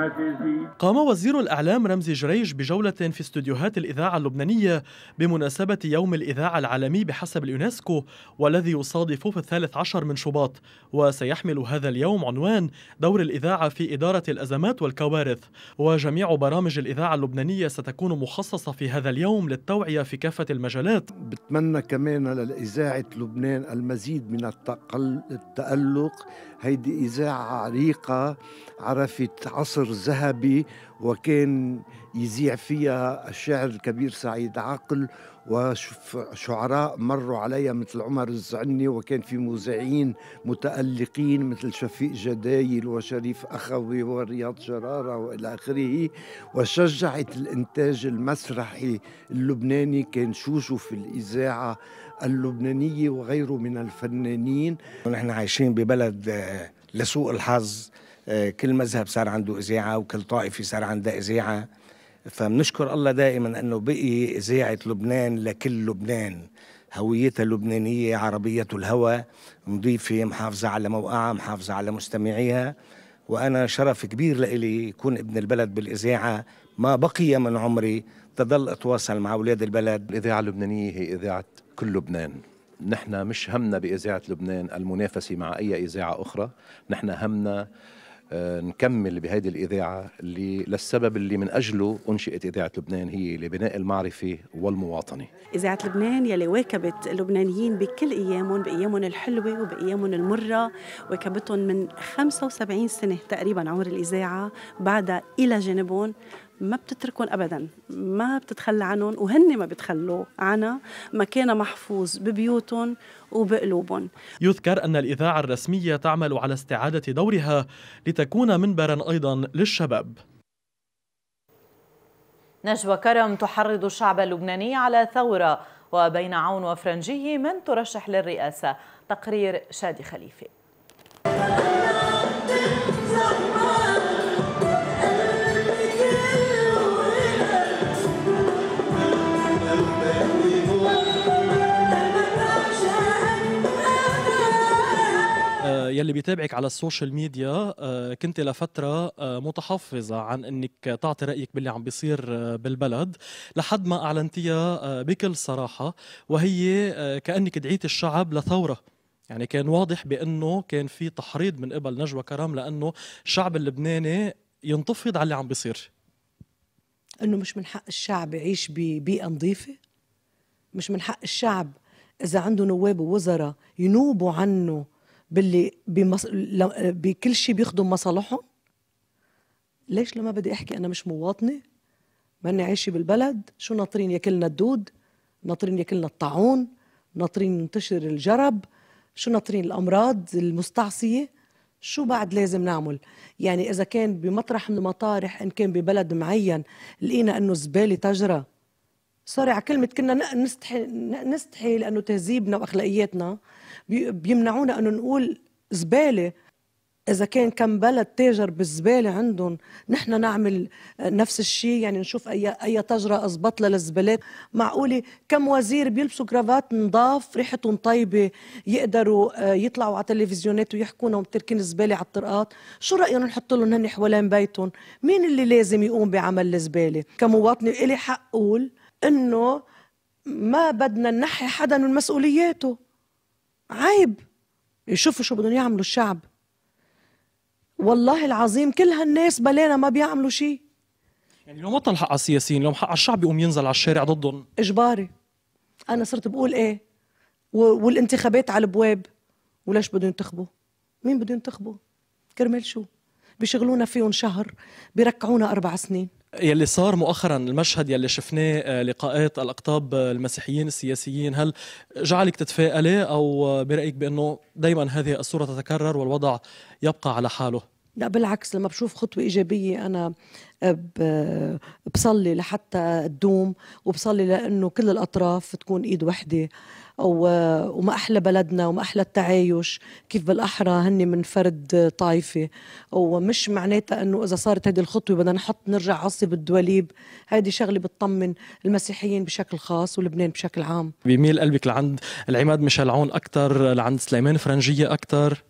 قام وزير الإعلام رمزي جريج بجولة في استوديوهات الإذاعة اللبنانية بمناسبة يوم الإذاعة العالمي بحسب اليونسكو والذي يصادف في الثالث عشر من شباط وسيحمل هذا اليوم عنوان دور الإذاعة في إدارة الأزمات والكوارث وجميع برامج الإذاعة اللبنانية ستكون مخصصة في هذا اليوم للتوعية في كافة المجالات بتمنى كمان لإذاعة لبنان المزيد من التقل... التألق هيدي إذاعة عريقة عرفت عصر ذهبي وكان يذيع فيها الشاعر الكبير سعيد عاقل وشعراء مروا عليها مثل عمر الزعني وكان في مذيعين متألقين مثل شفيق جدايل وشريف أخوي ورياض شرارة وإلى آخره وشجعت الإنتاج المسرحي اللبناني كان شوشو في الإذاعة اللبنانية وغيره من الفنانين ونحن عايشين ببلد آه، لسوء الحظ آه، كل مذهب صار عنده إذاعة وكل طائفة صار عندها إذاعة فبنشكر الله دائما أنه بقي إذاعة لبنان لكل لبنان هويتها اللبنانية عربية الهوى نضيفة محافظة على موقعها محافظة على مستمعيها وأنا شرف كبير لإلي يكون ابن البلد بالإذاعة ما بقي من عمري تظل أتواصل مع أولاد البلد الإذاعة اللبنانية هي إذاعة كل لبنان نحن مش همنا بإذاعة لبنان المنافسة مع أي إذاعة أخرى نحن همنا آه، نكمل بهيدي الإذاعة اللي للسبب اللي من أجله أنشئت إذاعة لبنان هي لبناء المعرفة والمواطنة إذاعة لبنان يلي واكبت اللبنانيين بكل أيامهم بأيامهم الحلوة وبأيامهم المرة واكبتهم من 75 سنة تقريبا عمر الإذاعة بعدها إلى جانبهم ما بتتركهم ابدا ما بتتخلى عنهم وهن ما بيتخلوا عنا مكانها محفوظ ببيوتهم وبقلوبهم يذكر ان الاذاعه الرسميه تعمل على استعاده دورها لتكون منبرا ايضا للشباب نجوى كرم تحرض الشعب اللبناني على ثوره وبين عون وفرنجيه من ترشح للرئاسه تقرير شادي خليفه يلي بيتابعك على السوشيال ميديا آه، كنت لفترة آه، متحفظة عن انك تعطي رأيك باللي عم بيصير آه، بالبلد لحد ما اعلنتيها بكل صراحة وهي كأنك دعيت الشعب لثورة يعني كان واضح بانه كان في تحريض من قبل نجوى كرم لانه الشعب اللبناني ينتفض على اللي عم بيصير انه مش من حق الشعب يعيش ببيئه نظيفه مش من حق الشعب اذا عنده نواب ووزراء ينوبوا عنه باللي بمص... بكل شيء بيخدم مصالحهم ليش لما بدي احكي انا مش مواطنه ماني عايشه بالبلد شو ناطرين ياكلنا الدود ناطرين ياكلنا الطاعون ناطرين ينتشر الجرب شو ناطرين الامراض المستعصيه شو بعد لازم نعمل يعني اذا كان بمطرح من المطارح ان كان ببلد معين لقينا انه الزباله تجرى سوري على كلمة كنا نستحي نستحي لأنه تهذيبنا وأخلاقياتنا بيمنعونا أنه نقول زبالة إذا كان كم بلد تاجر بالزبالة عندهم نحن نعمل نفس الشيء يعني نشوف أي أي تجرة أزبط للزبالات معقولة كم وزير بيلبسوا كرافات نضاف ريحتهم طيبة يقدروا آه، يطلعوا على التلفزيونات ويحكونا ومتركين الزبالة على الطرقات شو رأيهم نحط لهم هن حوالين بيتهم مين اللي لازم يقوم بعمل الزبالة كمواطنة إلي حق أقول انه ما بدنا ننحي حدا من مسؤولياته عيب يشوفوا شو بدهم يعملوا الشعب والله العظيم كل هالناس بلينا ما بيعملوا شيء يعني لو ما طلع حق على السياسيين لو حق على الشعب يقوم ينزل على الشارع ضدهم اجباري انا صرت بقول ايه والانتخابات على البواب وليش بدهم ينتخبوا مين بدهم ينتخبوا كرمال شو بيشغلونا فيهم شهر بيركعونا اربع سنين يلي صار مؤخرا المشهد يلي شفناه آه، لقاءات الاقطاب آه، المسيحيين السياسيين هل جعلك تتفائلي او برايك بانه دائما هذه الصوره تتكرر والوضع يبقى على حاله لا بالعكس لما بشوف خطوة إيجابية أنا آه، بصلي لحتى تدوم وبصلي لأنه كل الأطراف تكون إيد وحدة وما أحلى بلدنا وما أحلى التعايش كيف بالأحرى هن من فرد طائفة ومش معناتها أنه إذا صارت هذه الخطوة بدنا نحط نرجع عصب الدواليب هذه شغلة بتطمن المسيحيين بشكل خاص ولبنان بشكل عام بيميل قلبك لعند العماد ميشيل عون أكثر لعند سليمان فرنجية أكثر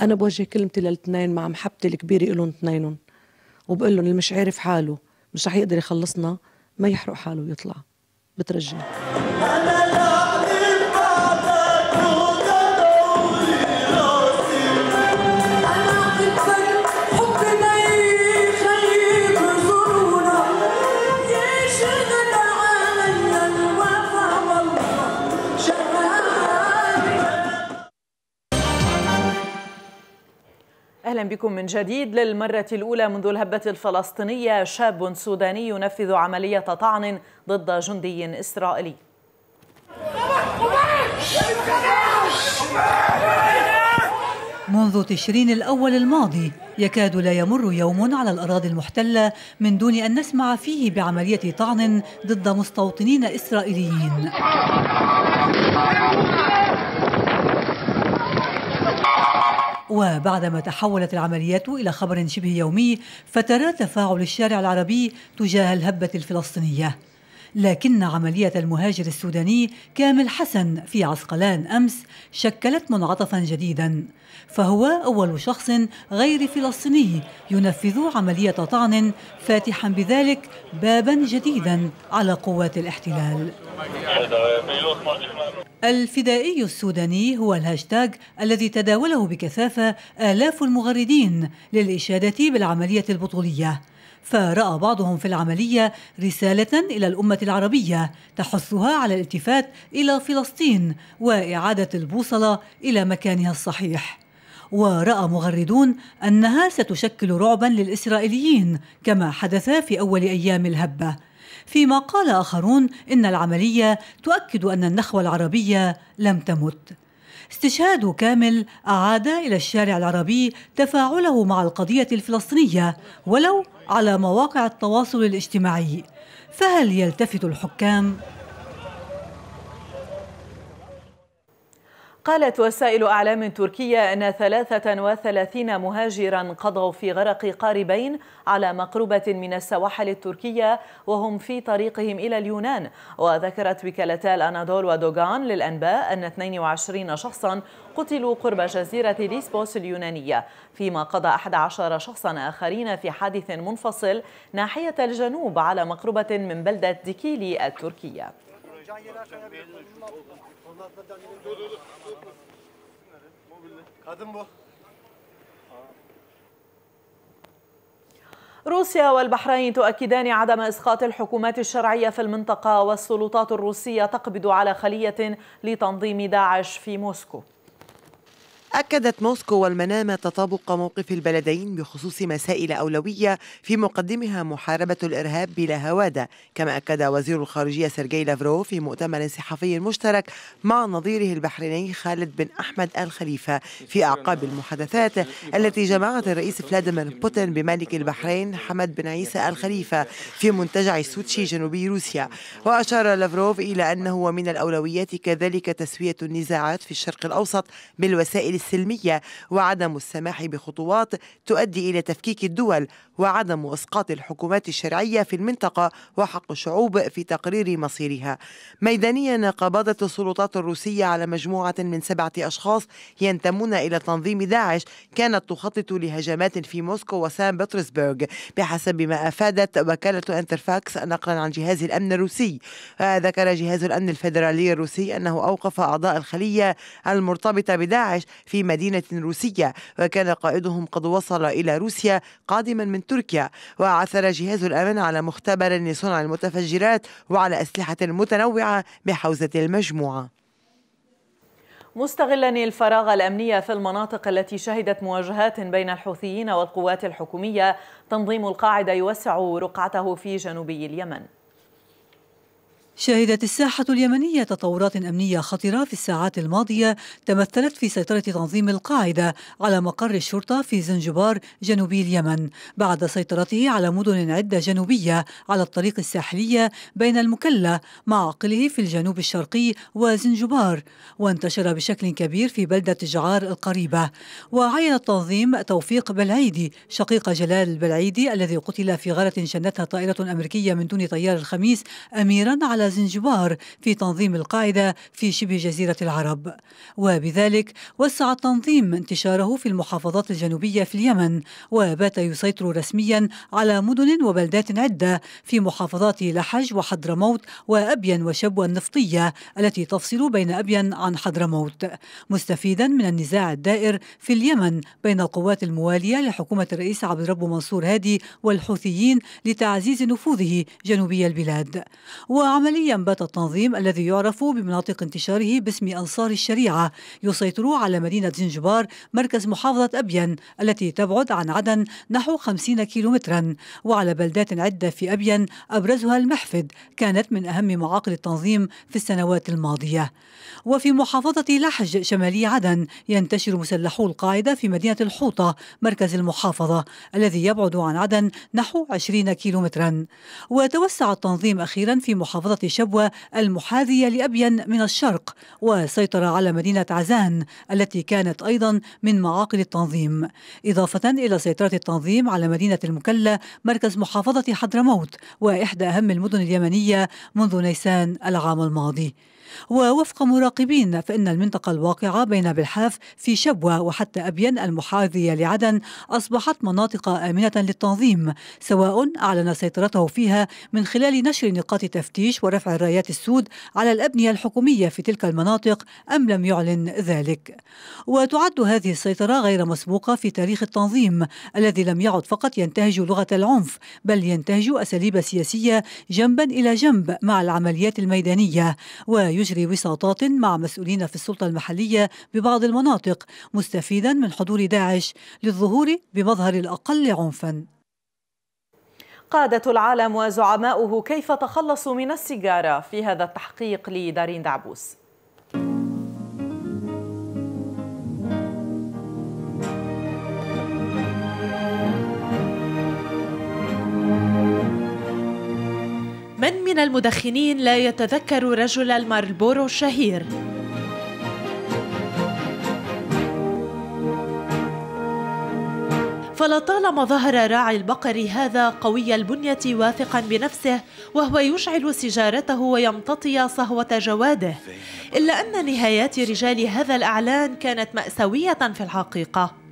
أنا بوجه كلمتي للاثنين مع محبتي الكبيرة لهم اثنينهم وبقول لهم اللي مش عارف حاله مش رح يقدر يخلصنا ما يحرق حاله ويطلع بترجاه أهلا بكم من جديد للمرة الأولى منذ الهبة الفلسطينية شاب سوداني ينفذ عملية طعن ضد جندي إسرائيلي منذ تشرين الأول الماضي يكاد لا يمر يوم على الأراضي المحتلة من دون أن نسمع فيه بعملية طعن ضد مستوطنين إسرائيليين وبعدما تحولت العمليات إلى خبر شبه يومي فترى تفاعل الشارع العربي تجاه الهبة الفلسطينية لكن عملية المهاجر السوداني كامل حسن في عسقلان أمس شكلت منعطفا جديدا فهو أول شخص غير فلسطيني ينفذ عملية طعن فاتحا بذلك بابا جديدا على قوات الاحتلال الفدائي السوداني هو الهاشتاج الذي تداوله بكثافة آلاف المغردين للإشادة بالعملية البطولية فرأى بعضهم في العملية رسالة إلى الأمة العربية تحثها على الالتفات إلى فلسطين وإعادة البوصلة إلى مكانها الصحيح ورأى مغردون أنها ستشكل رعبا للإسرائيليين كما حدث في أول أيام الهبة فيما قال آخرون إن العملية تؤكد أن النخوة العربية لم تمت استشهاد كامل أعاد إلى الشارع العربي تفاعله مع القضية الفلسطينية ولو على مواقع التواصل الاجتماعي فهل يلتفت الحكام؟ قالت وسائل أعلام تركية أن 33 مهاجرا قضوا في غرق قاربين على مقربة من السواحل التركية وهم في طريقهم إلى اليونان وذكرت وكالتا الأنادول ودوغان للأنباء أن 22 شخصا قتلوا قرب جزيرة ليسبوس اليونانية فيما قضى 11 شخصا آخرين في حادث منفصل ناحية الجنوب على مقربة من بلدة ديكيلي التركية روسيا والبحرين تؤكدان عدم اسقاط الحكومات الشرعيه في المنطقه والسلطات الروسيه تقبض على خليه لتنظيم داعش في موسكو أكدت موسكو والمنامة تطابق موقف البلدين بخصوص مسائل أولوية في مقدمها محاربة الإرهاب بلا هوادة كما أكد وزير الخارجية سيرجي لافروف في مؤتمر صحفي مشترك مع نظيره البحريني خالد بن أحمد آل خليفة في أعقاب المحادثات التي جمعت الرئيس فلاديمير بوتين بملك البحرين حمد بن عيسى آل خليفة في منتجع سوتشي جنوبي روسيا وأشار لافروف إلى أنه من الأولويات كذلك تسوية النزاعات في الشرق الأوسط بالوسائل السلمية وعدم السماح بخطوات تؤدي إلى تفكيك الدول وعدم إسقاط الحكومات الشرعية في المنطقة وحق الشعوب في تقرير مصيرها ميدانيا قبضت السلطات الروسية على مجموعة من سبعة أشخاص ينتمون إلى تنظيم داعش كانت تخطط لهجمات في موسكو وسان بطرسبرغ بحسب ما أفادت وكالة أنترفاكس نقلا عن جهاز الأمن الروسي ذكر جهاز الأمن الفيدرالي الروسي أنه أوقف أعضاء الخلية المرتبطة بداعش في مدينة روسية وكان قائدهم قد وصل إلى روسيا قادما من تركيا وعثر جهاز الأمن على مختبر لصنع المتفجرات وعلى أسلحة متنوعة بحوزة المجموعة مستغلا الفراغ الامني في المناطق التي شهدت مواجهات بين الحوثيين والقوات الحكوميه تنظيم القاعده يوسع رقعته في جنوبي اليمن شهدت الساحة اليمنية تطورات أمنية خطرة في الساعات الماضية تمثلت في سيطرة تنظيم القاعدة على مقر الشرطة في زنجبار جنوبي اليمن بعد سيطرته على مدن عدة جنوبية على الطريق الساحلية بين المكلا مع عقله في الجنوب الشرقي وزنجبار وانتشر بشكل كبير في بلدة جعار القريبة وعين التنظيم توفيق بلعيدي شقيق جلال البلعيدي الذي قتل في غارة شنتها طائرة أمريكية من دون طيار الخميس أميرا على زنجبار في تنظيم القاعدة في شبه جزيرة العرب وبذلك وسع التنظيم انتشاره في المحافظات الجنوبية في اليمن وبات يسيطر رسميا على مدن وبلدات عدة في محافظات لحج وحضرموت وأبين وشبوة النفطية التي تفصل بين أبين عن حضرموت مستفيدا من النزاع الدائر في اليمن بين القوات الموالية لحكومة الرئيس عبد الرب منصور هادي والحوثيين لتعزيز نفوذه جنوبي البلاد وعمل حاليا بات التنظيم الذي يعرف بمناطق انتشاره باسم أنصار الشريعة يسيطر على مدينة زنجبار مركز محافظة أبين التي تبعد عن عدن نحو 50 كيلومترا وعلى بلدات عدة في أبين أبرزها المحفد كانت من أهم معاقل التنظيم في السنوات الماضية وفي محافظة لحج شمالي عدن ينتشر مسلحو القاعدة في مدينة الحوطة مركز المحافظة الذي يبعد عن عدن نحو 20 كيلومترا وتوسع التنظيم أخيرا في محافظة شبوة المحاذية لأبين من الشرق وسيطر على مدينة عزان التي كانت أيضا من معاقل التنظيم إضافة إلى سيطرة التنظيم على مدينة المكلة مركز محافظة حضرموت وإحدى أهم المدن اليمنية منذ نيسان العام الماضي ووفق مراقبين فإن المنطقة الواقعة بين بالحاف في شبوة وحتى أبين المحاذية لعدن أصبحت مناطق آمنة للتنظيم سواء أعلن سيطرته فيها من خلال نشر نقاط تفتيش ورفع الرايات السود على الأبنية الحكومية في تلك المناطق أم لم يعلن ذلك وتعد هذه السيطرة غير مسبوقة في تاريخ التنظيم الذي لم يعد فقط ينتهج لغة العنف بل ينتهج أساليب سياسية جنبا إلى جنب مع العمليات الميدانية وي يجري وساطات مع مسؤولين في السلطة المحلية ببعض المناطق مستفيدا من حضور داعش للظهور بمظهر الأقل عنفا قادة العالم وزعماؤه كيف تخلصوا من السيجارة في هذا التحقيق لدارين دعبوس من المدخنين لا يتذكر رجل المارلبورو الشهير فلطالما ظهر راعي البقر هذا قوي البنية واثقا بنفسه وهو يشعل سجارته ويمتطي صهوة جواده إلا أن نهايات رجال هذا الأعلان كانت مأساوية في الحقيقة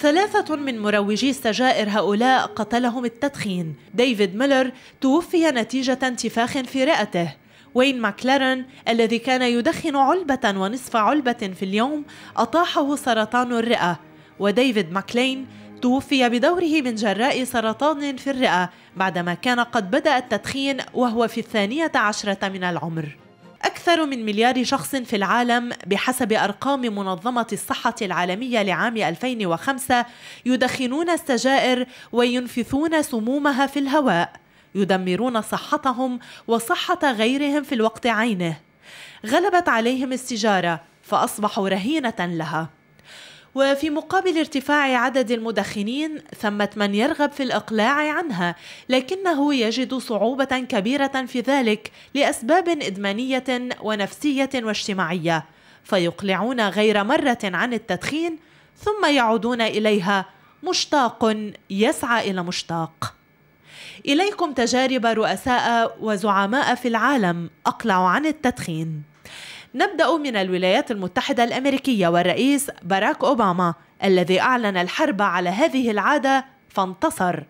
ثلاثة من مروجي السجائر هؤلاء قتلهم التدخين ديفيد ميلر توفي نتيجة انتفاخ في رئته وين ماكلارن الذي كان يدخن علبة ونصف علبة في اليوم أطاحه سرطان الرئة وديفيد ماكلين توفي بدوره من جراء سرطان في الرئة بعدما كان قد بدأ التدخين وهو في الثانية عشرة من العمر أكثر من مليار شخص في العالم بحسب أرقام منظمة الصحة العالمية لعام 2005 يدخنون السجائر وينفثون سمومها في الهواء يدمرون صحتهم وصحة غيرهم في الوقت عينه غلبت عليهم السجارة فأصبحوا رهينة لها وفي مقابل ارتفاع عدد المدخنين ثمة من يرغب في الإقلاع عنها لكنه يجد صعوبة كبيرة في ذلك لأسباب إدمانية ونفسية واجتماعية فيقلعون غير مرة عن التدخين ثم يعودون إليها مشتاق يسعى إلى مشتاق إليكم تجارب رؤساء وزعماء في العالم أقلعوا عن التدخين نبدأ من الولايات المتحدة الأمريكية والرئيس باراك أوباما الذي أعلن الحرب على هذه العادة فانتصر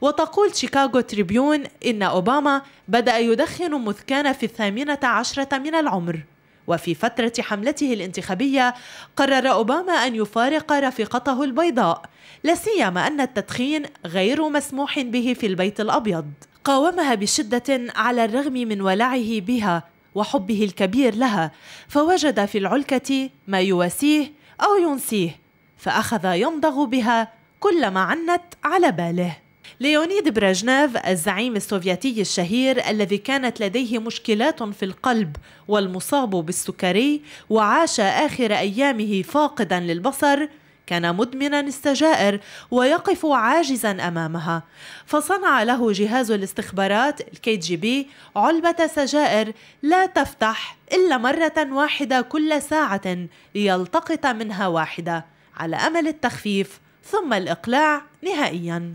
وتقول شيكاغو تريبيون إن أوباما بدأ يدخن مذ كان في الثامنة عشرة من العمر وفي فترة حملته الانتخابية قرر أوباما أن يفارق رفيقته البيضاء لا سيما أن التدخين غير مسموح به في البيت الأبيض قاومها بشدة على الرغم من ولعه بها وحبه الكبير لها فوجد في العلكة ما يواسيه أو ينسيه فأخذ يمضغ بها كلما عنت على باله ليونيد براجناف الزعيم السوفيتي الشهير الذي كانت لديه مشكلات في القلب والمصاب بالسكري وعاش آخر أيامه فاقدا للبصر كان مدمنا السجائر ويقف عاجزا امامها فصنع له جهاز الاستخبارات الكي جي بي علبه سجائر لا تفتح الا مره واحده كل ساعه ليلتقط منها واحده على امل التخفيف ثم الاقلاع نهائيا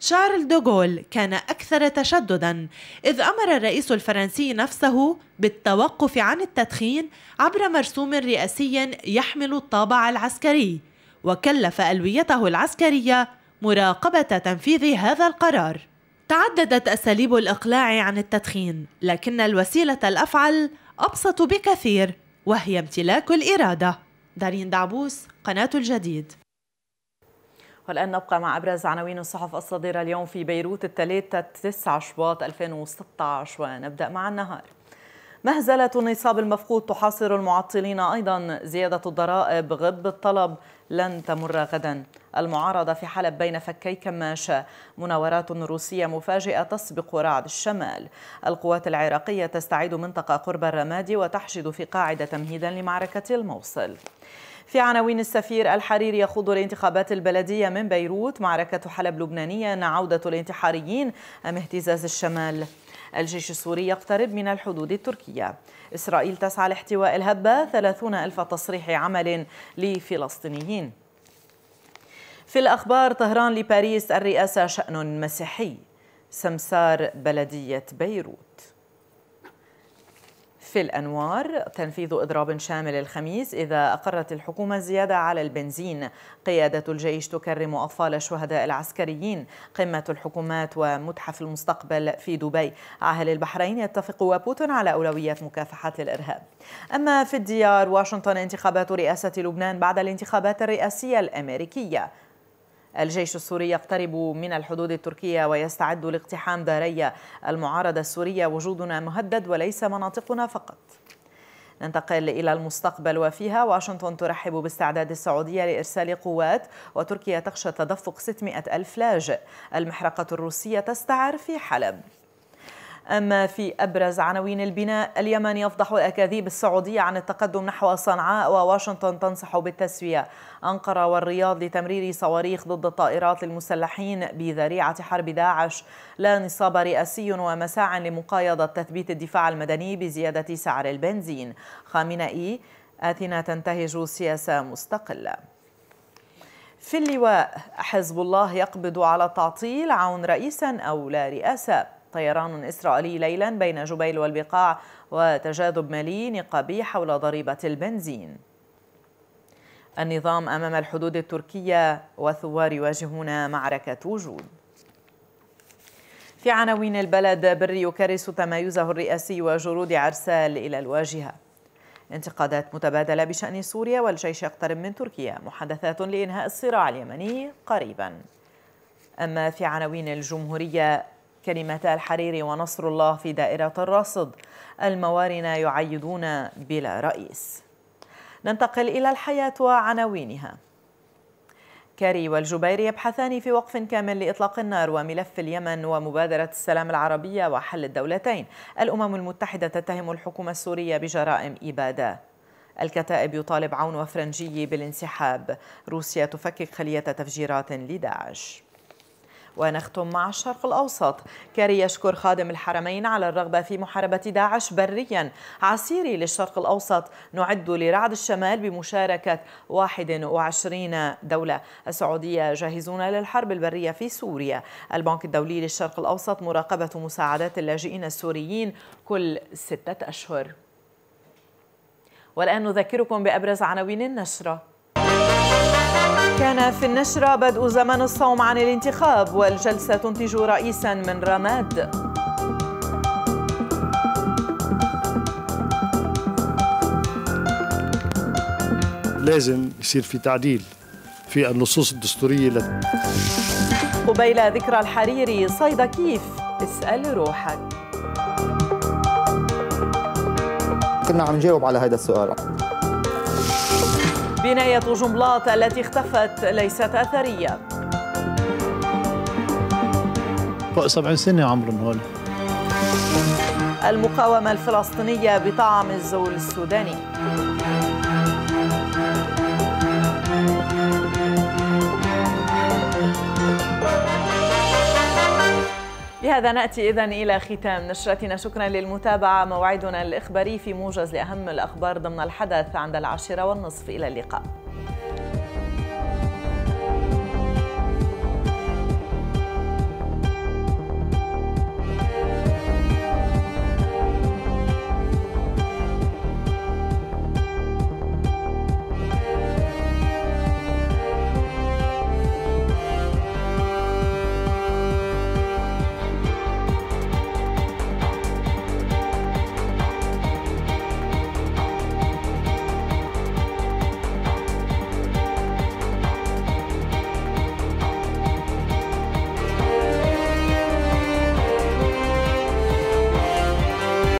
شارل دوغول كان أكثر تشددا إذ أمر الرئيس الفرنسي نفسه بالتوقف عن التدخين عبر مرسوم رئاسي يحمل الطابع العسكري وكلف ألويته العسكرية مراقبة تنفيذ هذا القرار تعددت أساليب الإقلاع عن التدخين لكن الوسيلة الأفعل أبسط بكثير وهي امتلاك الإرادة دارين دعبوس قناة الجديد والآن نبقى مع أبرز عناوين الصحف الصادرة اليوم في بيروت الثلاثة 9 شباط 2016 ونبدأ مع النهار مهزلة النصاب المفقود تحاصر المعطلين أيضا زيادة الضرائب غب الطلب لن تمر غدا المعارضة في حلب بين فكي كماشة مناورات روسية مفاجئة تسبق رعد الشمال القوات العراقية تستعيد منطقة قرب الرمادي وتحشد في قاعدة تمهيدا لمعركة الموصل في عناوين السفير الحريري يخوض الانتخابات البلدية من بيروت معركة حلب لبنانية عودة الانتحاريين أم اهتزاز الشمال الجيش السوري يقترب من الحدود التركية إسرائيل تسعى لاحتواء الهبة 30 ألف تصريح عمل لفلسطينيين في الأخبار طهران لباريس الرئاسة شأن مسيحي سمسار بلدية بيروت في الأنوار تنفيذ إضراب شامل الخميس إذا أقرت الحكومة الزيادة على البنزين قيادة الجيش تكرم أطفال الشهداء العسكريين قمة الحكومات ومتحف المستقبل في دبي عاهل البحرين يتفق وبوتون على أولويات مكافحة الإرهاب أما في الديار واشنطن انتخابات رئاسة لبنان بعد الانتخابات الرئاسية الأمريكية الجيش السوري يقترب من الحدود التركية ويستعد لاقتحام داري المعارضة السورية وجودنا مهدد وليس مناطقنا فقط ننتقل إلى المستقبل وفيها واشنطن ترحب باستعداد السعودية لإرسال قوات وتركيا تخشى تدفق 600 ألف لاجئ المحرقة الروسية تستعر في حلب أما في أبرز عناوين البناء اليمن يفضح أكاذيب السعودية عن التقدم نحو صنعاء وواشنطن تنصح بالتسوية أنقرة والرياض لتمرير صواريخ ضد الطائرات المسلحين بذريعة حرب داعش لا نصاب رئاسي ومساع لمقايضة تثبيت الدفاع المدني بزيادة سعر البنزين خامنئي آثنا تنتهج سياسة مستقلة في اللواء حزب الله يقبض على التعطيل عون رئيسا أو لا رئاسة طيران إسرائيلي ليلا بين جبيل والبقاع وتجاذب مالي نقابي حول ضريبة البنزين النظام أمام الحدود التركية والثوار يواجهون معركة وجود في عناوين البلد بري يكرس تمايزه الرئاسي وجرود عرسال إلى الواجهة انتقادات متبادلة بشأن سوريا والجيش يقترب من تركيا محادثات لإنهاء الصراع اليمني قريبا أما في عناوين الجمهورية كلمتا الحريري ونصر الله في دائرة الراصد الموارنة يعيدون بلا رئيس ننتقل إلى الحياة وعناوينها كاري والجبير يبحثان في وقف كامل لإطلاق النار وملف اليمن ومبادرة السلام العربية وحل الدولتين الأمم المتحدة تتهم الحكومة السورية بجرائم إبادة الكتائب يطالب عون وفرنجي بالانسحاب روسيا تفكك خلية تفجيرات لداعش ونختم مع الشرق الأوسط كاري يشكر خادم الحرمين على الرغبة في محاربة داعش بريا عسيري للشرق الأوسط نعد لرعد الشمال بمشاركة 21 دولة السعودية جاهزون للحرب البرية في سوريا البنك الدولي للشرق الأوسط مراقبة مساعدات اللاجئين السوريين كل ستة أشهر والآن نذكركم بأبرز عناوين النشرة كان في النشرة بدء زمن الصوم عن الانتخاب والجلسة تنتج رئيسا من رماد لازم يصير في تعديل في النصوص الدستورية لت... قبيل ذكرى الحريري صيدا كيف اسأل روحك كنا عم نجاوب على هذا السؤال بناية جملات التي اختفت ليست أثرية فوق سبع سنة عمرهم هول المقاومة الفلسطينية بطعم الزول السوداني بهذا ناتي اذا الى ختام نشرتنا شكرا للمتابعه موعدنا الاخباري في موجز لاهم الاخبار ضمن الحدث عند العاشره والنصف الى اللقاء